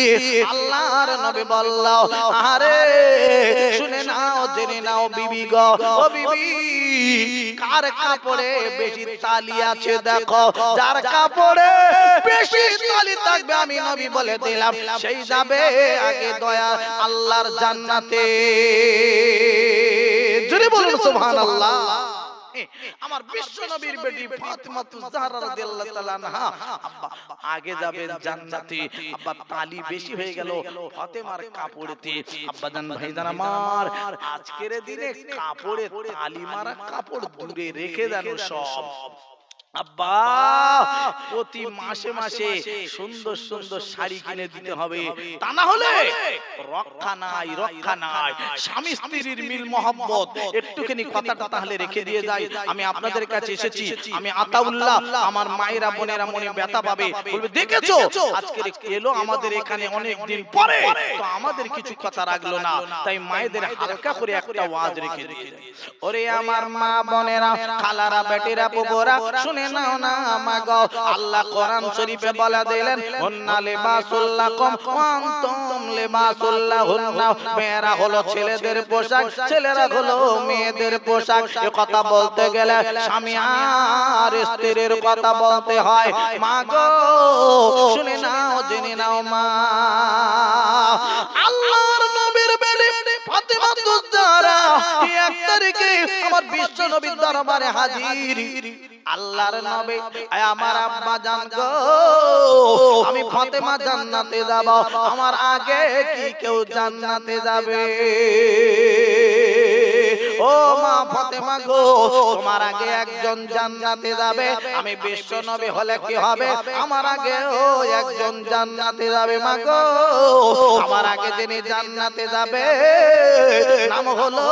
আল্লাহর নবী বললাও আরে শুনে নাও জেনে নাও বিবি গো ও বিবি কার কাপড়ে বেশি তালিয়া নিচে দেখো যার কাপড়ে বেশি কালি থাকবে আমি নবী বলে দিলাম সেই যাবে আগে দয়া আল্লাহর জান্নাতে জোরে বলুন সুবহানাল্লাহ আমার বিশ্ব নবীর বেটি ফাতিমা তুজাহরা রাদিয়াল্লাহু তাআলা আনহা আব্বা আগে যাবে জান্নাতে আব্বা তালি বেশি হয়ে গেল ফাতিমার কাপড়েতে আব্বা জান ভাই ভাইজান আমার আজকের দিনে কাপড়ে তালি মারা কাপড় দূরে রেখে দেন সব আমি আপনাদের কাছে এসেছি আমি আতাউল্লাহ আমার মায়েরা বোনেরা মনে ব্যথা পাবে দেখেছো এলো আমাদের এখানে অনেক পরে তো আমাদের কিছু কথা রাখলো না তাই মায়েদের হালকা করে একটা ওয়াজ রেখে ওরে আমার মা বোনেরা খালারা বেটেরা বোবরা শুনে শুনে নাও না আমাগ আল্লাহ কোরআন শরীফে বলে দিলেন হুন্না লিবাসুল্লাকুম ওয়া লিবাসুল্লাহ হুন্না মেয়েরা হলো ছেলেদের পোশাক ছেলেরা হলো মেয়েদের পোশাক এ কথা বলতে গেলে স্বামী আর স্ত্রীর কথা বলতে হয় মা গো শুনে নাও জেনে নাও মা আল্লাহ এক আমার বিশ্ব নবীর দরবারে হাজির আল্লাহর নামে আমার আব্বা জান গো আমি ফাতেমা জান্নাতে যাব আমার আগে কি কেউ জান্নাতে যাবে ও মা ফাতেমা গো তোমার আগে একজন জান্নাতে যাবে আমি বিশ্ব নবী হলে কি হবে আমার আগে ও একজন জান্নাতে যাবে মা গো আমার আগে যিনি জান্নাতে যাবে নাম হলো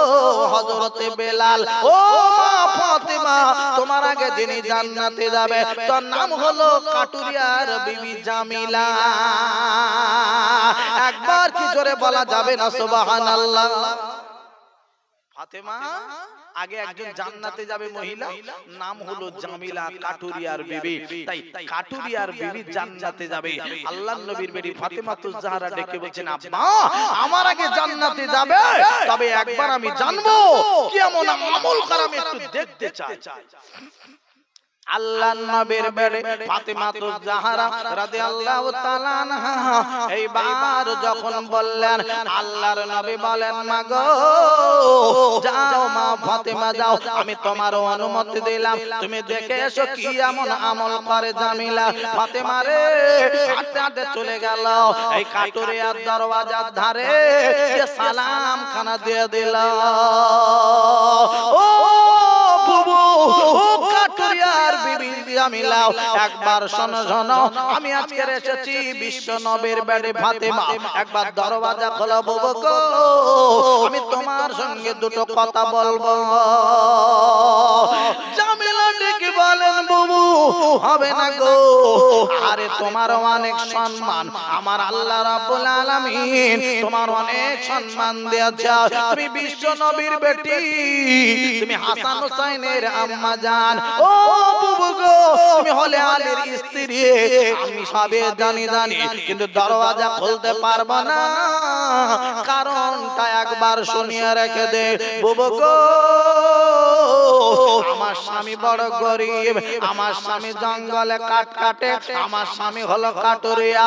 হযরতে বেলাল ও মা ফাতেমা তোমার আগে যিনি জান্নাতে যাবে তার নাম হলো কাটুরিয়ার বিবি জামিলা একবার কি জোরে বলা যাবে না সুবহানাল্লাহ ফাতেমা আগে একজন জান্নাতে যাবে মহিলা নাম হলো জামিলা কাটুরিয়ার বিবি তাই কাটুরিয়ার বিবি জান্নাতে যাবে আল্লাহর নবীর বেটি ফাতেমা তো জাহরা ডেকে বলছেন আব্বা আমার আগে জান্নাতে যাবে তবে একবার আমি জানবো কেমন আমল করাম একটু দেখতে চাই আল্লাহ নবীর বেড়ে ফাতিমাতুজ জাহরা রাদিয়াল্লাহু তাআলা এইবার যখন বললেন আল্লাহর নবী বলেন মা গো যাও মা ফাতিমা যাও আমি তোমার অনুমতি দিলাম তুমি দেখে এসো কি এমন আমল করে জামিলা ফাতিমা রে চলে গেল এই কাটুরিয়ার দরওয়াজার ধারে সালাম খানা দিয়ে দিল ও মিলাও একবার শোন শোন আমি আজকে এসেছি বিশ্ব নবীর বেড়ে ফাতেমা একবার দরওয়াজা খোলো বলবো গো আমি তোমার সঙ্গে দুটো কথা বলবো জামিলা বলেন বাবু হবে না গো আরে তোমার অনেক সম্মান আমার আল্লাহ রাব্বুল আলামিন তোমার অনেক সম্মান দিয়েছে তুমি বিশ্ব নবীর বেটি তুমি হাসান হোসাইনের আম্মা জান ও বাবু গো তুমি হলে আলীর স্ত্রী আমি সবে জানি জানি কিন্তু দরওয়াজা খুলতে পারবো না কারণটা একবার শুনিয়ে রেখে দে বুবু গো আমার স্বামী বড় গরিব আমার স্বামী জঙ্গলে কাঠ কাটে আমার স্বামী হলো কাটরিয়া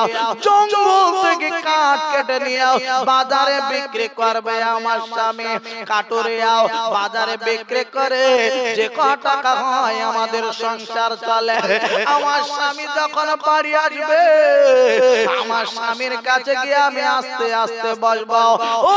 জঙ্গল থেকে কাঠ কেটে নিয়ে বাজারে বিক্রি করবে আমার স্বামী কাটরিয়াও বাজারে বিক্রি করে যে ক টাকা হয় আমাদের সংসার চলে আমার স্বামী যখন বাড়ি আসবে আমার স্বামীর কাছে গিয়ে আমি আস্তে আস্তে বলবো ও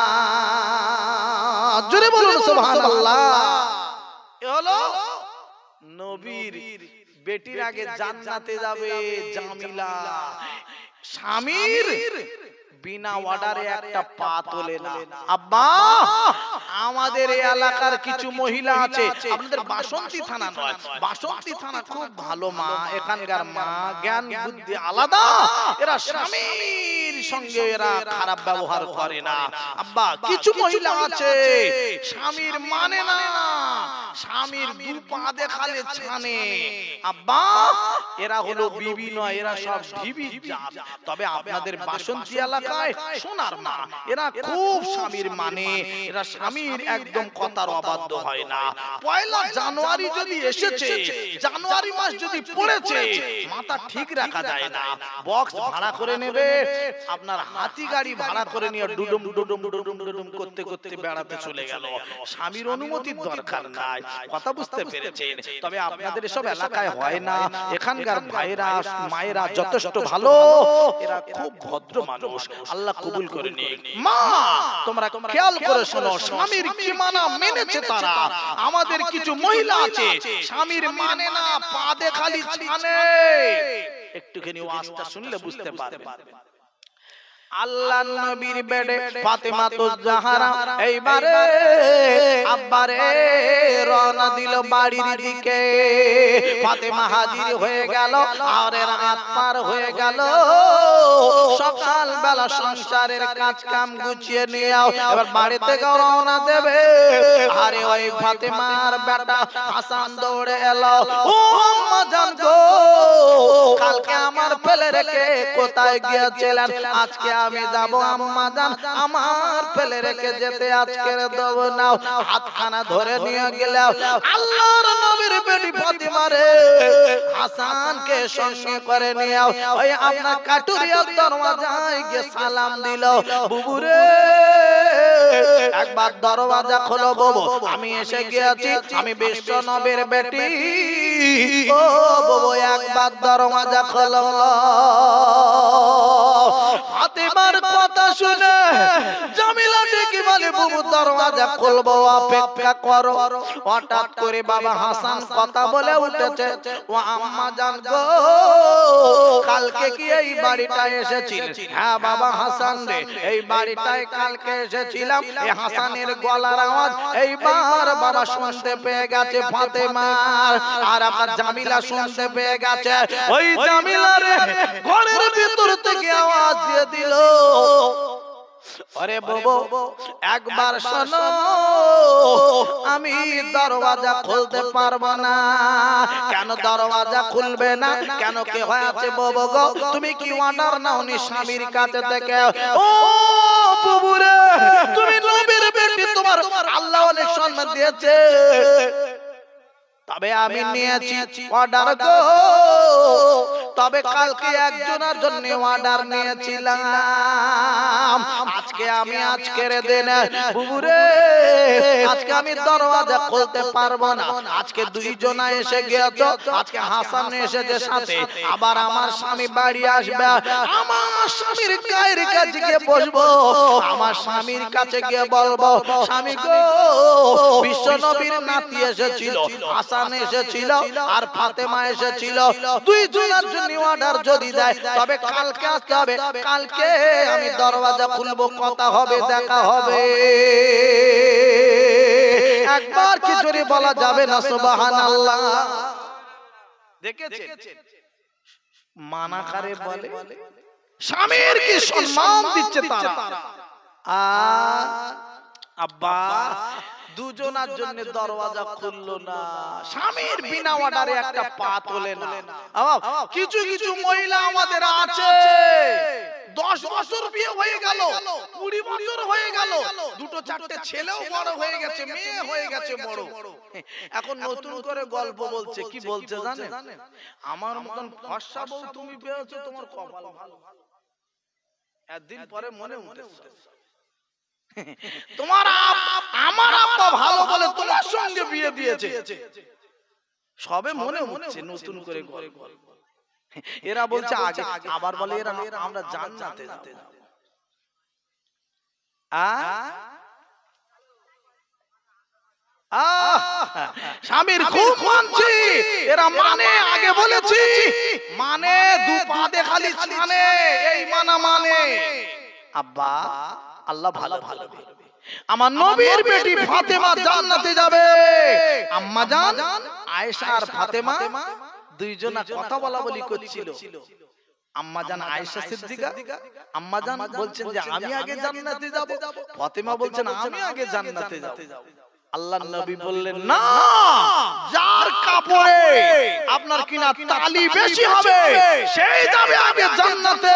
জোরে বলুন সুবহানাল্লাহ এ হলো নবীর বেটির আগে জান্নাতে যাবে জামিলা স্বামীর বিনা অর্ডারে একটা পা তোলে না আব্বা আমাদের এই এলাকার কিছু মহিলা আছে আপনাদের বাসন্তী থানা নয় বাসন্তী থানা খুব ভালো মা এখানকার মা জ্ঞান বুদ্ধি আলাদা এরা স্বামীর সঙ্গে এরা খারাপ ব্যবহার করে না আব্বা কিছু মহিলা আছে স্বামীর মানে, মানে না স্বামীর দু পা দেখালে ছানে আব্বা এরা হলো বিবি নয় এরা সব ঢিবি তবে আপনাদের বাসন্তী এলাকা এলাকায় সোনার মা এরা খুব স্বামীর মানে।, মানে এরা স্বামীর একদম কথার অবাধ্য হয় না পয়লা জানুয়ারি যদি এসেছে জানুয়ারি মাস যদি পড়েছে মাথা ঠিক রাখা যায় না বক্স ভাড়া করে নেবে আপনার হাতি গাড়ি ভাড়া করে নিয়ে ডুডুম ডুডুম ডুডুম ডুডুম করতে করতে বেড়াতে চলে গেল স্বামীর অনুমতির দরকার নাই কথা বুঝতে পেরেছেন তবে আপনাদের এসব এলাকায় হয় না এখানকার ভাইরা মায়েরা যথেষ্ট ভালো এরা খুব ভদ্র মানুষ আল্লাহ কবুল করে নিয়ে মা তোমরা খেয়াল করে শোনো স্বামীর কি মানা মেনেছে তারা আমাদের কিছু মহিলা আছে স্বামীর মানে, মানে না পা খালি ছানে একটুখানি ওয়াজটা শুনলে বুঝতে পারবে আল্লাহ নবীর বেডে ফাতেমা তো জাহারা এইবারে আব্বারে রওনা দিল বাড়ির দিকে ফাতেমা হাজির হয়ে গেল আর রাত পার হয়ে গেল সকাল বেলা সংসারের কাজ কাম গুছিয়ে নিয়াও এবার বাড়িতে থেকে রওনা দেবে আরে ওই ফাতেমার বেটা হাসান দৌড়ে এলো ও আম্মা জান গো কালকে আমার ফেলে রেখে কোথায় গিয়েছিলেন আজকে আমি যাব আম্মা জান আমার ফেলে রেখে যেতে আজকের দেব নাও হাতখানা ধরে নিয়ে গেলাম আল্লাহর নবীর বেটি ফাতিমা রে হাসানকে সঙ্গে করে নিয়ে ওই আপনার কাটুরিয়ার দরওয়াজায় গিয়ে সালাম দিল বুবুরে একবার দরওয়াজা খোলো বাবু আমি এসে গিয়েছি আমি বিশ্ব নবীর বেটি ও বাবু একবার দরওয়াজা খোলো ফাতেমার কথা শুনে জামিলা ডেকে বুবু দরওয়াজা খুলবো অপেক্ষা করো হঠাৎ করে বাবা হাসান কথা বলে উঠেছে ও আম্মা জান গো কালকে কি এই এসেছিল হ্যাঁ বাবা হাসান রে এই বাড়িটায় কালকে এসেছিলাম এই হাসানের গলার আওয়াজ এইবার বাবা শুনতে পেয়ে গেছে ফাতেমার আর আমার জামিলা শুনতে পেয়ে গেছে ওই জামিলা রে ঘরের ভিতর থেকে আওয়াজ দিয়ে দিল অরে বাবু একবার শোনো আমি দরওয়াজা খুলতে পারবো না কেন দরওয়াজা খুলবে না কেন কে হয়েছে বাবু গো তুমি কি অর্ডার না উনি স্বামীর কাছে থেকে ও বাবু রে তুমি নবীর বেটি তোমার আল্লাহ অনেক সম্মান দিয়েছে তবে আমি নিয়েছি অর্ডার গো তবে কালকে একজনের জন্য অর্ডার নিয়েছিলাম আজকে আমি আজকের দিনে বুবুরে আজকে আমি দরওয়াজা খুলতে পারবো না আজকে দুইজনা এসে গিয়েছো আজকে হাসান এসেছে সাথে আবার আমার স্বামী বাড়ি আসবে আমার স্বামীর গায়ের কাছে গিয়ে বসবো আমার স্বামীর কাছে গিয়ে বলবো স্বামী গো বিশ্ব নবীর নাতি এসেছিল হাসান হাসান এসেছিল আর ফাতেমা এসেছিল দুই জনের জন্য অর্ডার যদি দেয় তবে কালকে আসতে হবে কালকে আমি দরওয়াজা খুলবো কথা হবে দেখা হবে একবার কিছুরি বলা যাবে না সুবাহান আল্লাহ দেখেছেন মানাকারে বলে স্বামীর কি সম্মান দিচ্ছে তারা আ আব্বা দুজনার জন্য দরওয়াজা খুললো না স্বামীর বিনা অর্ডারে একটা পা তোলে না কিছু কিছু মহিলা আমাদের আছে দশ বছর বিয়ে হয়ে গেল কুড়ি বছর হয়ে গেল দুটো চারটে ছেলেও বড় হয়ে গেছে মেয়ে হয়ে গেছে বড় এখন নতুন করে গল্প বলছে কি বলছে জানে আমার মতন ফর্সা বউ তুমি পেয়েছো তোমার কপাল ভালো একদিন পরে মনে উঠেছে তোমার আমার আব্বা ভালো বলে তোমার সঙ্গে বিয়ে দিয়েছে সবে মনে হচ্ছে নতুন করে এরা বলছে আগে আবার বলে এরা আমরা স্বামীর খুব মানছি এরা মানে, মানে আগে বলেছি মানে, মানে দু পা খালি মানে এই মানা মানে, মানে। আব্বা আল্লাহ ভালো ভালো আমার নবীর বেটি ফাতেমা জান্নাতে যাবে আম্মা জান আয়েশা আর ফাতেমা দুইজন কথা বলা বলি করছিল আম্মা জান আয়েশা সিদ্দিকা আম্মা জান বলছেন যে আমি আগে জান্নাতে যাব ফাতেমা বলছেন আমি আগে জান্নাতে যাব আল্লাহ নবী বললেন না যার কাপড়ে আপনার কিনা তালি বেশি হবে সেই যাবে আগে জান্নাতে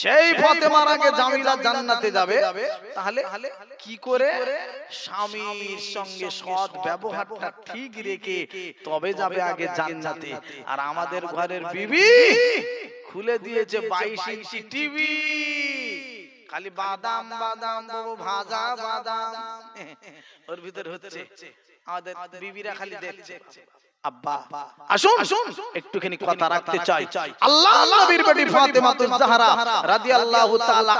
সেই পথে মারা গে জামিলা জান্নাতে যাবে তাহলে কি করে স্বামীর সঙ্গে সৎ ব্যবহারটা ঠিক রেখে তবে যাবে আগে জান্নাতে আর আমাদের ঘরের বিবি খুলে দিয়েছে বাইশ ইঞ্চি টিভি খালি বাদাম বাদাম বাবু ভাজা বাদাম ওর ভিতর হচ্ছে আমাদের বিবিরা খালি দেখছে কথা রাখতে চাই আল্লাহ নবীর বেটি ফাতেমাতুজ জাহরা রাদিয়াল্লাহু তাআলা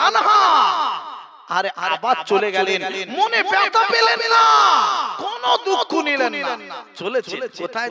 চলে গেলেন মনে পেলেন না কোনো দুঃখ নিলেন না চলেছে কোথায়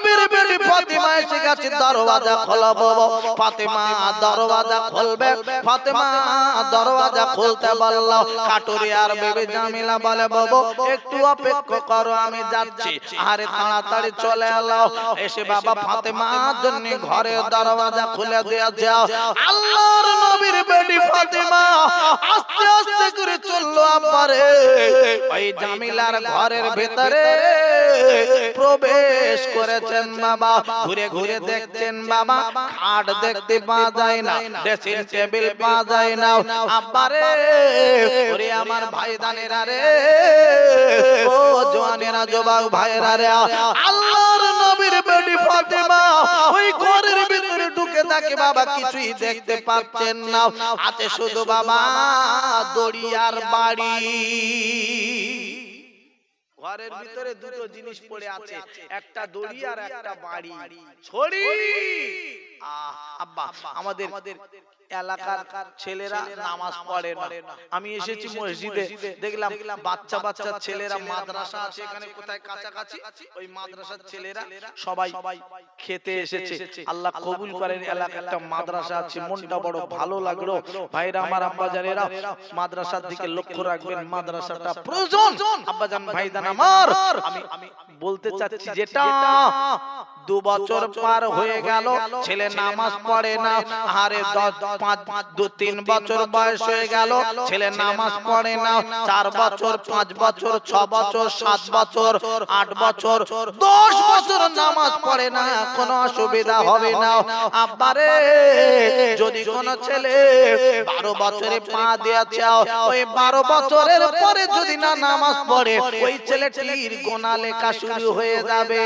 Fatima. আছে দরওয়াজা খোলব ফাতেমা দরওয়াজা খুলবে ফাতেমা দরওয়াজা খুলতে বলল কাটুরিয়ার বেবি জামিলা বলে বাবু একটু অপেক্ষা করো আমি যাচ্ছি আরে তাড়াতাড়ি চলে এলো এসে বাবা ফাতেমা জন্য ঘরে দরওয়াজা খুলে দেয়া যাও আল্লাহর নবীর বেবি ফাতেমা আস্তে আস্তে করে চললো আপারে ওই জামিলার ঘরের ভেতরে প্রবেশ করেছেন বাবা ঘুরে ঘুরে দেখছেন বাবা খাট দেখতে পাওয়া যায় না ড্রেসিং টেবিল পাওয়া যায় না আব্বারে ওরে আমার ভাই দানেরা রে ও জোয়ানেরা জবাব ভাইরা রে আল্লাহর নবীর বেটি ফাতেমা ওই ঘরের ভিতরে ঢুকে থাকে বাবা কিছুই দেখতে পাচ্ছেন না আছে শুধু বাবা দড়িয়ার বাড়ি ঘরের ভিতরে দুটো জিনিস পড়ে আছে একটা দড়ি আর একটা বাড়ি ছড়ি আব্বা আমাদের এলাকার ছেলেরা নামাজ পড়ে না আমি এসেছি মসজিদে দেখলাম বাচ্চা বাচ্চা ছেলেরা মাদ্রাসা আছে এখানে কোথায় কাছাকাছি ওই মাদ্রাসার ছেলেরা সবাই সবাই খেতে এসেছে আল্লাহ কবুল করেন এলাকা একটা মাদ্রাসা আছে মনটা বড় ভালো লাগলো ভাইরা আমার আব্বাজানেরা মাদ্রাসার দিকে লক্ষ্য রাখবেন মাদ্রাসাটা প্রয়োজন আব্বাজান ভাইদান আমার আমি বলতে চাচ্ছি যেটা দু বছর পার হয়ে গেল ছেলে নামাজ পড়ে না আরে দশ পাঁচ দু তিন বছর বয়স হয়ে গেল ছেলে নামাজ পড়ে না চার বছর পাঁচ বছর ছ বছর সাত বছর আট বছর দশ বছর নামাজ পড়ে না কোনো অসুবিধা হবে না আব্বারে যদি কোনো ছেলে বারো বছরে পা দেওয়া চাও ওই বারো বছরের পরে যদি না নামাজ পড়ে ওই ছেলেটির গোনা লেখা শুরু হয়ে যাবে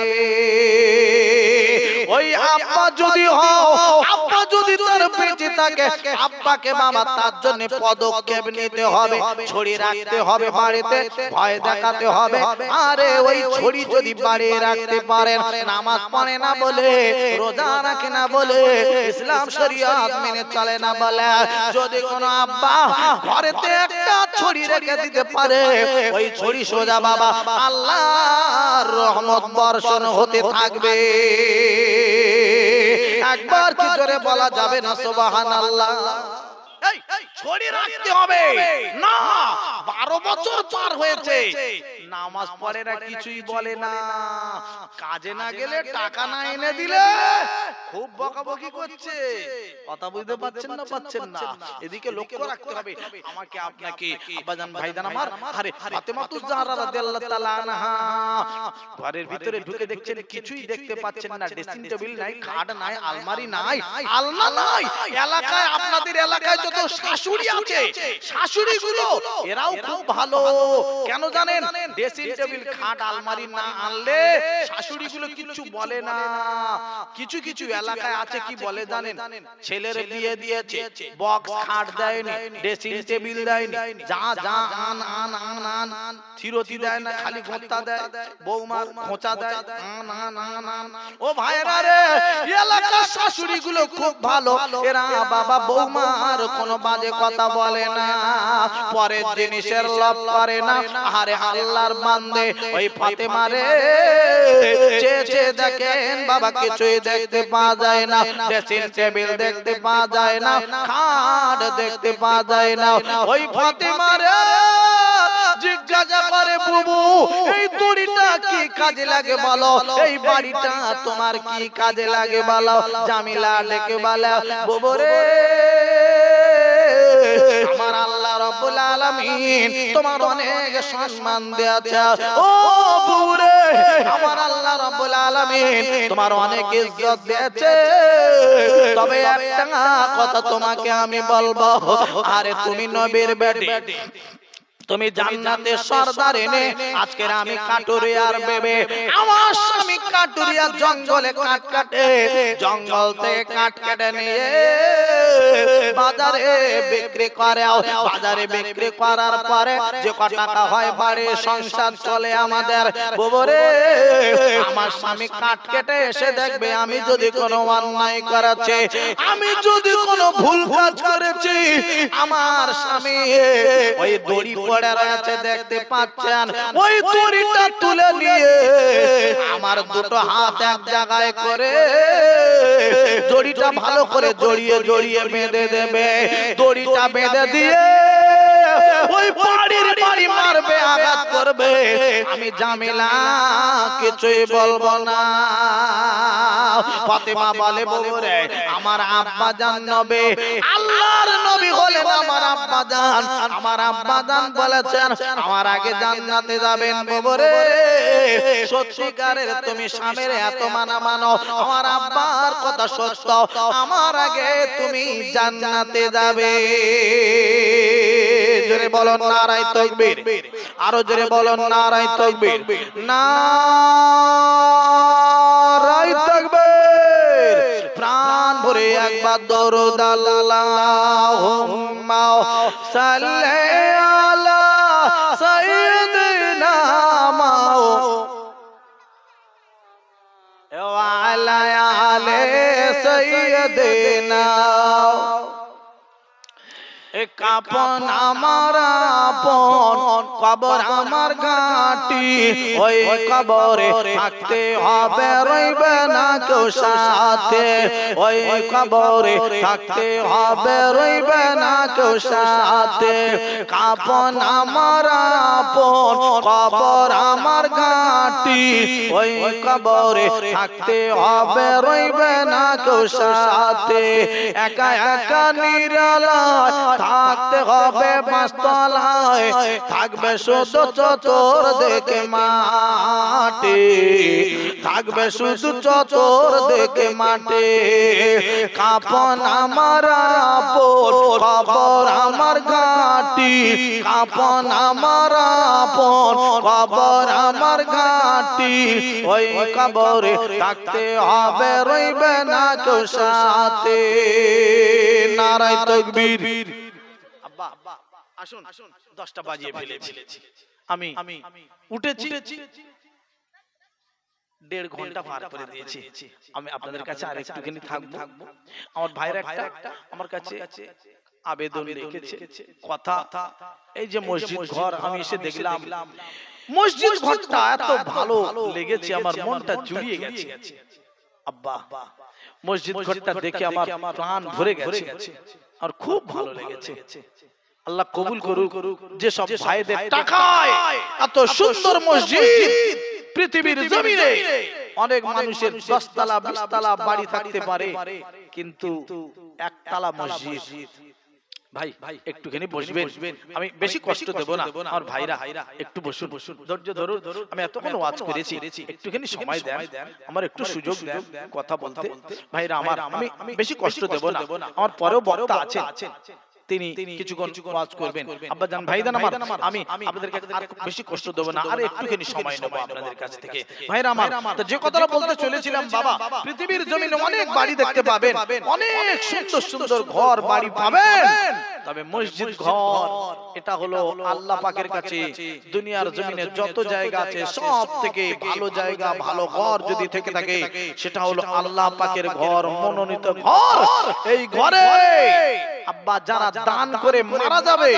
ওই আব্বা যদি হও আব্বা যদি তার বেঁচে থাকে আব্বাকে মামা তার জন্য পদক্ষেপ নিতে হবে ছড়ি রাখতে হবে বাড়িতে ভয় দেখাতে হবে আরে ওই ছড়ি যদি বাড়িয়ে রাখতে পারেন নামাজ পড়ে না বলে রোজা রাখে না বলে ইসলাম শরীয়ত মেনে চলে না বলে যদি কোনো আব্বা ঘরেতে একটা ছড়ি রেখে দিতে পারে ওই ছড়ি সোজা বাবা আল্লাহর রহমত বর্ষণ হতে থাকবে একবার কি করে বলা যাবে না আল্লাহ ছড়িয়ে রাখতে হবে না বারো বছর পার হয়েছে নামাজ পড়ে না কিছুই বলে না কাজে না গেলে টাকা না এনে দিলে খুব বকাবকি করছে কথা বুঝতে পারছেন না পাচ্ছেন না এদিকে লক্ষ্য রাখতে হবে আমাকে আপনাকে ভাই ভাইজান আমার আরে ফাতেমা তু জাহরা রাদিয়াল্লাহু তাআলা আনহা ঘরের ভিতরে ঢুকে দেখছেন কিছুই দেখতে পাচ্ছেন না ড্রেসিং টেবিল নাই খাট নাই আলমারি নাই আলনা নাই এলাকায় আপনাদের এলাকায় যত শাস শাশুড়ি আছে শাশুড়ি গুলো এরাও খুব ভালো কেন জানেন ড্রেসিং টেবিল খাট আলমারি না আনলে শাশুড়ি গুলো কিছু বলে না কিছু কিছু এলাকায় আছে কি বলে জানেন ছেলের বিয়ে দিয়েছে বক্স খাট দেয়নি ড্রেসিং টেবিল দেয়নি যা যা আন আন আন আন আন থিরতি দেয় না খালি ঘোটা দেয় বৌমা খোঁচা দেয় আন আন আন আন ও ভাইরা রে এলাকার শাশুড়ি গুলো খুব ভালো এরা বাবা বৌমার কোনো বাজে কথা বলে না পরের জিনিসের লাভ করে না আরে আল্লাহর বান্দে ওই ফাতেমা রে যে যে দেখেন বাবা কিছুই দেখতে পাওয়া যায় না ড্রেসিং টেবিল দেখতে পাওয়া যায় না খাট দেখতে পাওয়া যায় না ওই ফাতেমা রে জিজ্ঞাসা করে প্রভু এই দড়িটা কি কাজে লাগে বলো তোমার কি কাজে লাগে আমার আল্লাহ রব্বুল আলামিন তোমার অনেক সম্মান দিয়েছে ও বুরে আমার আল্লাহ রব্বুল আলামিন তোমার অনেক ইজ্জত দিয়েছে তবে একটা কথা তোমাকে আমি বলবো আরে তুমি নবীর বেটি তুমি জান্নাতে সর্দার এনে আজকে আমি কাটুরিয়ার বেবে আমার স্বামী কাটুরিয়ার জঙ্গলে কাট কাটে জঙ্গল থেকে কাট কাটে নিয়ে বাজারে বিক্রি করে বাজারে বিক্রি করার পরে যে কটাকা হয় বাড়ি সংসার চলে আমাদের গোবরে আমার স্বামী কাট কেটে এসে দেখবে আমি যদি কোনো অন্যায় করেছে আমি যদি কোনো ভুল কাজ করেছি আমার স্বামী ওই দড়ি পড়ে রয়েছে দেখতে পাচ্ছেন ওই তরিটা তুলে নিয়ে আমার দুটো হাত এক জায়গায় করে দড়িটা ভালো করে জড়িয়ে জড়িয়ে বেঁধে দেবে দড়িটা বেঁধে দিয়ে ওই বাড়ির আমি জামিলা কিছুই বলবো না ফাতেমা বলে বলে আমার আব্বা জান নবে আল্লাহর নবী হলেন আমার আব্বা জান আমার আব্বা জান বলেছেন আমার আগে জান্নাতে যাবেন ববরে সত্যিকারের তুমি স্বামীর এত মানা মানো আমার আব্বার কথা সত্য আমার আগে তুমি জান্নাতে যাবে জোরে বলো নারাই তকবীর আরো জোরে বলো নারাই তকবীর নারাই তকবীর প্রাণ ভরে একবার দরুদ আল্লাহুম্মা সাল্লি আলা সাইয়্যিদিনা মাও ওয়া আলা আলে সাইয়্যিদিনা কাপন আমার আপন কবর আমার গাটি ওই কবরে থাকতে হবে রইবে না কেউ সাথে ওই কবরে থাকতে হবে রইবে না কেউ সাথে কাপন আমার আপন কবর আমার গাটি ওই কবরে থাকতে হবে রইবে না কেউ সাথে একা একা নিরালা থাকতে হবে পাঁচতলায় থাকবে শুধু চতুর দেখে মাটি থাকবে শুধু চতুর দেখে মাটি কাপন আমার খবর আমার ঘাটি কাপন আমার খবর আমার ঘাটি ওই খবরে থাকতে হবে রইবে না তো সাথে নারায় তকবীর আসুন দশটা বাজিয়ে ফেলে আমি আমি উঠেছি দেড় ঘন্টা পার করে দিয়েছি আমি আপনাদের কাছে আর একটুখানি থাকবো আমার একটা আমার কাছে আবেদন রেখেছে কথা এই যে মসজিদ ঘর আমি এসে দেখলাম মসজিদ ঘরটা এত ভালো লেগেছে আমার মনটা জুড়িয়ে গেছে আব্বা মসজিদ ঘরটা দেখে আমার প্রাণ ভরে গেছে আর খুব ভালো লেগেছে আল্লাহ কবুল করুক যে সব ভাইদের টাকায় এত সুন্দর মসজিদ পৃথিবীর জমিনে অনেক মানুষের দশতলা বিশতলা বাড়ি থাকতে পারে কিন্তু একতলা মসজিদ ভাই ভাই একটুখানি বসবেন আমি বেশি কষ্ট দেব না আমার ভাইরা একটু বসুন বসুন ধৈর্য ধরুন আমি এতক্ষণ ওয়াজ করেছি একটুখানি সময় দেন আমার একটু সুযোগ কথা বলতে ভাইরা আমার আমি বেশি কষ্ট দেব না আমার পরেও বক্তা আছে তিনি কিছুক্ষণ ওয়াজ করবেন আব্বা জান ভাই ভাইদান আমার আমি আপনাদেরকে আর বেশি কষ্ট দেব না আর একটুখানি সময় নেব আপনাদের কাছ থেকে ভাইরা আমার তো যে কথাটা বলতে চলেছিলাম বাবা পৃথিবীর জমিনে অনেক বাড়ি দেখতে পাবেন অনেক সুন্দর সুন্দর ঘর বাড়ি পাবেন তবে মসজিদ ঘর এটা হলো আল্লাহ পাকের কাছে দুনিয়ার জমিনে যত জায়গা আছে সব থেকে ভালো জায়গা ভালো ঘর যদি থেকে থাকে সেটা হলো আল্লাহ পাকের ঘর মনোনীত ঘর এই ঘরে আব্বা যারা দান করে মারা যাবে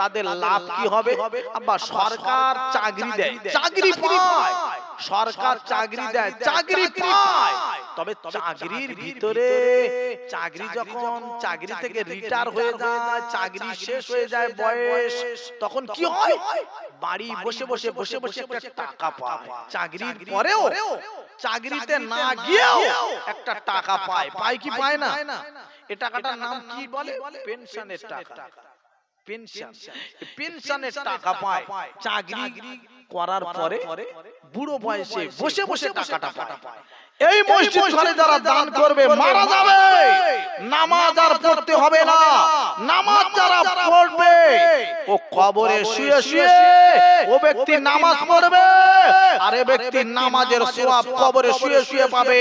তাদের লাভ কি হবে আব্বা সরকার চাকরি দেয় চাকরি পায় সরকার চাকরি দেয় চাকরি পায় তবে চাকরির ভিতরে চাকরি যখন চাকরি থেকে রিটায়ার হয়ে যায় চাকরি শেষ হয়ে যায় বয়স তখন কি হয় বাড়ি বসে বসে বসে বসে একটা টাকা পায় চাকরির পরেও চাকরিতে না গিয়েও একটা টাকা পায় পায় কি পায় না এ টাকাটার নাম কি বলে পেনশনের টাকা পেনশন পেনশনের টাকা পায় চাকরি করার পরে বুড়ো বয়সে বসে বসে টাকাটা পায় এই মসজিদ ঘরে যারা দান করবে মারা যাবে নামাজ আর পড়তে হবে না নামাজ যারা পড়বে ও কবরে শুয়ে শুয়ে ও ব্যক্তি নামাজ পড়বে আরে ব্যক্তি নামাজের সওয়াব কবরে শুয়ে শুয়ে পাবে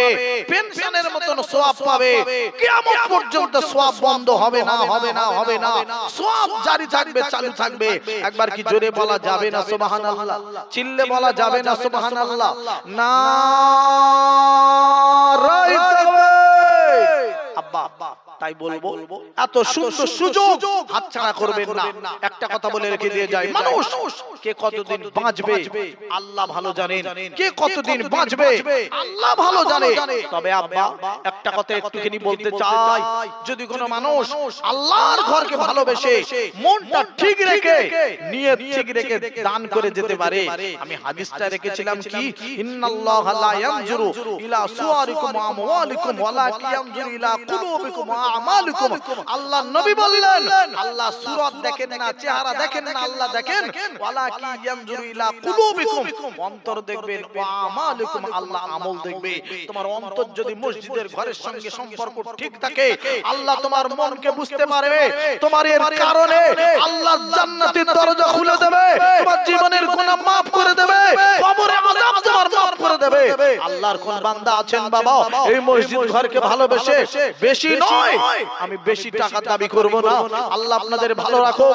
পেনশনের মতন সওয়াব পাবে কিয়ামত পর্যন্ত সওয়াব বন্ধ হবে না হবে না হবে না সওয়াব জারি থাকবে চালু থাকবে একবার কি জোরে বলা যাবে না সুবহানাল্লাহ চিল্লে বলা যাবে না সুবহানাল্লাহ না নারায় আব্বা আব্বা তাই বলবো এত সুন্দর সুযোগ হাত ছাড়া করবেন না একটা কথা বলে রেখে দিয়ে যায় মানুষ কে কতদিন বাঁচবে আল্লাহ ভালো জানেন কে কতদিন বাঁচবে আল্লাহ ভালো জানে তবে আব্বা একটা কথা একটুখানি বলতে চাই যদি কোনো মানুষ আল্লাহর ঘরকে ভালোবেসে মনটা ঠিক রেখে নিয়ে ঠিক রেখে দান করে যেতে পারে আমি হাদিসটা রেখেছিলাম কি ইন্নাল্লাহ লা ইয়ানজুরু ইলা সুয়ারিকুম ওয়া আমওয়ালিকুম ওয়ালা ইয়ানজুরু ইলা কুলুবিকুম ওয়া আমালুকুম আল্লাহ নবী বললেন আল্লাহ সুরত দেখেন না চেহারা দেখেন না আল্লাহ দেখেন ওয়ালা ইয়ানজুরু ইলা কুলুবিকুম অন্তর দেখবেন ওয়া আমালুকুম আল্লাহ আমল দেখবে তোমার অন্তর যদি মসজিদের ঘরের সঙ্গে সম্পর্ক ঠিক থাকে আল্লাহ তোমার মনকে বুঝতে পারবে তোমার এর কারণে আল্লাহ জান্নাতের দরজা খুলে দেবে তোমার জীবনের গুনাহ maaf করে দেবে কবরে আযাব তোমার maaf করে দেবে আল্লাহর কোন বান্দা আছেন বাবা এই মসজিদ ঘরকে ভালোবেসে বেশি নয় আমি বেশি টাকা দাবি করব না আল্লাহ আপনাদের ভালো রাখো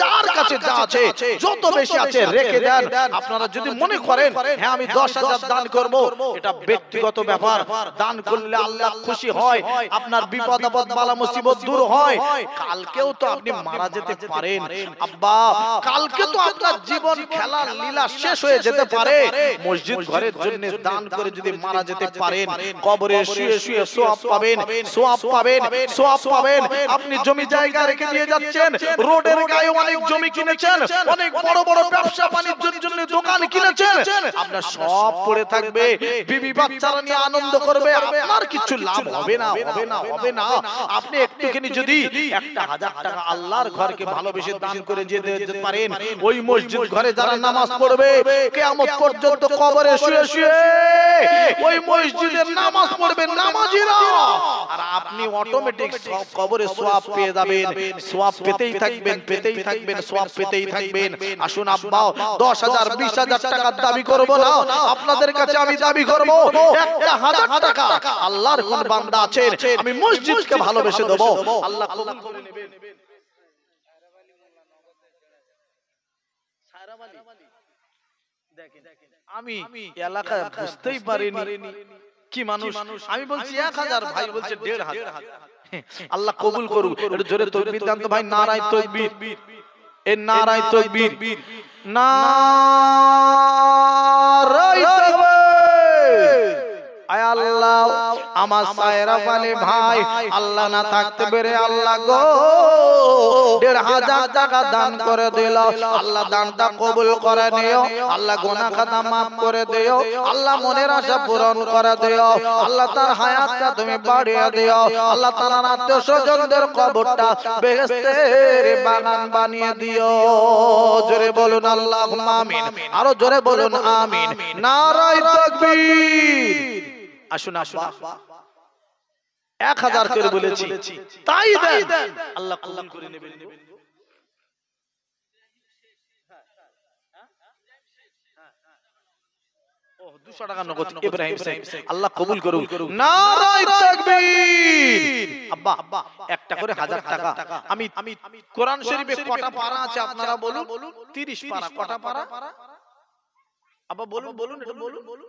যার কাছে যা আছে যত বেশি আছে রেখে দেন আপনারা যদি মনে করেন হ্যাঁ আমি হ্যাঁ, দশ হাজার দান করব এটা ব্যক্তিগত ব্যাপার দান করলে আল্লাহ খুশি হয় আপনার বিপদ আপদ মালা মুসিবত দূর হয় কালকেও তো আপনি মারা যেতে পারেন আব্বা কালকে তো আপনার জীবন খেলার লীলা শেষ হয়ে যেতে পারে মসজিদ ঘরের জন্য দান করে যদি মারা যেতে পারেন কবরে শুয়ে শুয়ে সোয়াব পাবেন সোয়াব পাবেন সোয়াব পাবেন আপনি জমি জায়গা রেখে দিয়ে যাচ্ছেন রোডের গায়ে অনেক জমি কিনেছেন অনেক বড় বড় ব্যবসা বাণিজ্যের জন্য দোকান কিনেছেন আপনার সব পড়ে থাকবে বিবি বাচ্চারা নিয়ে আনন্দ করবে আপনার কিছু লাভ হবে না হবে না হবে না আপনি একটুখানি যদি একটা হাজার টাকা আল্লাহর ঘরকে ভালোবেসে দান করে যেতে পারেন ওই মসজিদ ঘরে যারা নামাজ পড়বে কেয়ামত পর্যন্ত কবরে শুয়ে শুয়ে ওই মসজিদের নামাজ পড়বে নামাজিরা আর আপনি অটোমেটিক অটোমেটিক সব কবরে সোয়াব পেয়ে যাবেন সোয়াব পেতেই থাকবেন পেতেই থাকবেন সোয়াব পেতেই থাকবেন আসুন আব্বাও দশ হাজার বিশ দাবি করব না আপনাদের কাছে আমি দাবি করব একটা টাকা আল্লাহর কোন বান্দা আছেন আমি মসজিদকে ভালোবেসে দেবো আল্লাহ কবুল করে নেবেন আমি এলাকায় বুঝতেই পারিনি কি মানুষ আমি বলছি এক হাজার ভাই বলছে দেড় হাজার আল্লাহ কবুল করুক একটু জোরে তকবীর দান তো ভাই নারায় তকবীর এ নারায় তকবীর নারায় তকবীর আয় আল্লাহ আমার সায়রা পালে ভাই আল্লাহ না থাকতে পেরে আল্লাহ গো দেড় হাজার টাকা দান করে দিল আল্লাহ দানটা কবুল করে নিও আল্লাহ গোনা খাতা মাফ করে দিও আল্লাহ মনের আশা পূরণ করে দিও আল্লাহ তার হায়াতটা তুমি বাড়িয়ে দিও আল্লাহ তার আত্মীয় স্বজনদের কবরটা বেহেস্তে বাগান বানিয়ে দিও জোরে বলুন আল্লাহ আমিন আরো জোরে বলুন আমিন নারায় তাকবীর আসুন আসুন এক হাজার করে বলেছি তাই আল্লাহ কল্যাণ করে নেবেন আব্বা আব্বা একটা করে হাজার টাকা আমি কোরআন কটা পারা আপনারা বলুন বলুন তিরিশ পারা কটা পারা আব্বা বলুন বলুন বলুন বলুন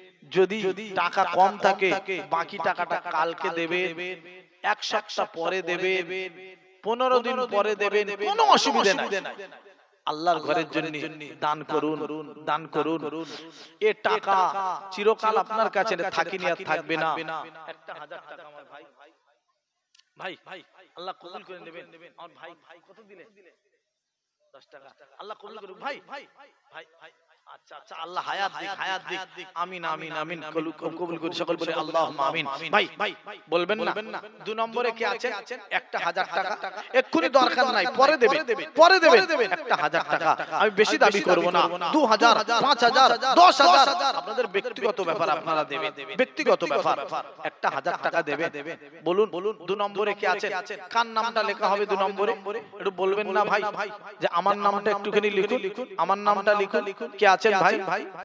যদি টাকা কম থাকে বাকি টাকাটা কালকে দেবে এক সপ্তাহ পরে দেবে পনেরো দিন পরে দেবেন কোনো অসুবিধা নাই আল্লাহর ঘরের জন্য দান করুন দান করুন এ টাকা চিরকাল আপনার কাছে থাকিনি আর থাকবে না একটা হাজার টাকা আমার ভাই ভাই ভাই আল্লাহ কবুল করে নেবেন আমার ভাই ভাই কত দিলে 10 টাকা আল্লাহ কবুল করুন ভাই ভাই ভাই ভাই আমি বেশি দাবি করবো না দু হাজার পাঁচ হাজার দশ হাজার আপনাদের ব্যক্তিগত ব্যাপার আপনারা দেবে ব্যক্তিগত ব্যাপার একটা হাজার টাকা দেবে বলুন বলুন দু নম্বরে কে আছে কার নামটা লেখা হবে দু নম্বরে একটু বলবেন না ভাই ভাই যে আমার নামটা একটুখানি লিখুন লিখুন আমার নামটা লিখুন লিখুন কে আছে भाई भाई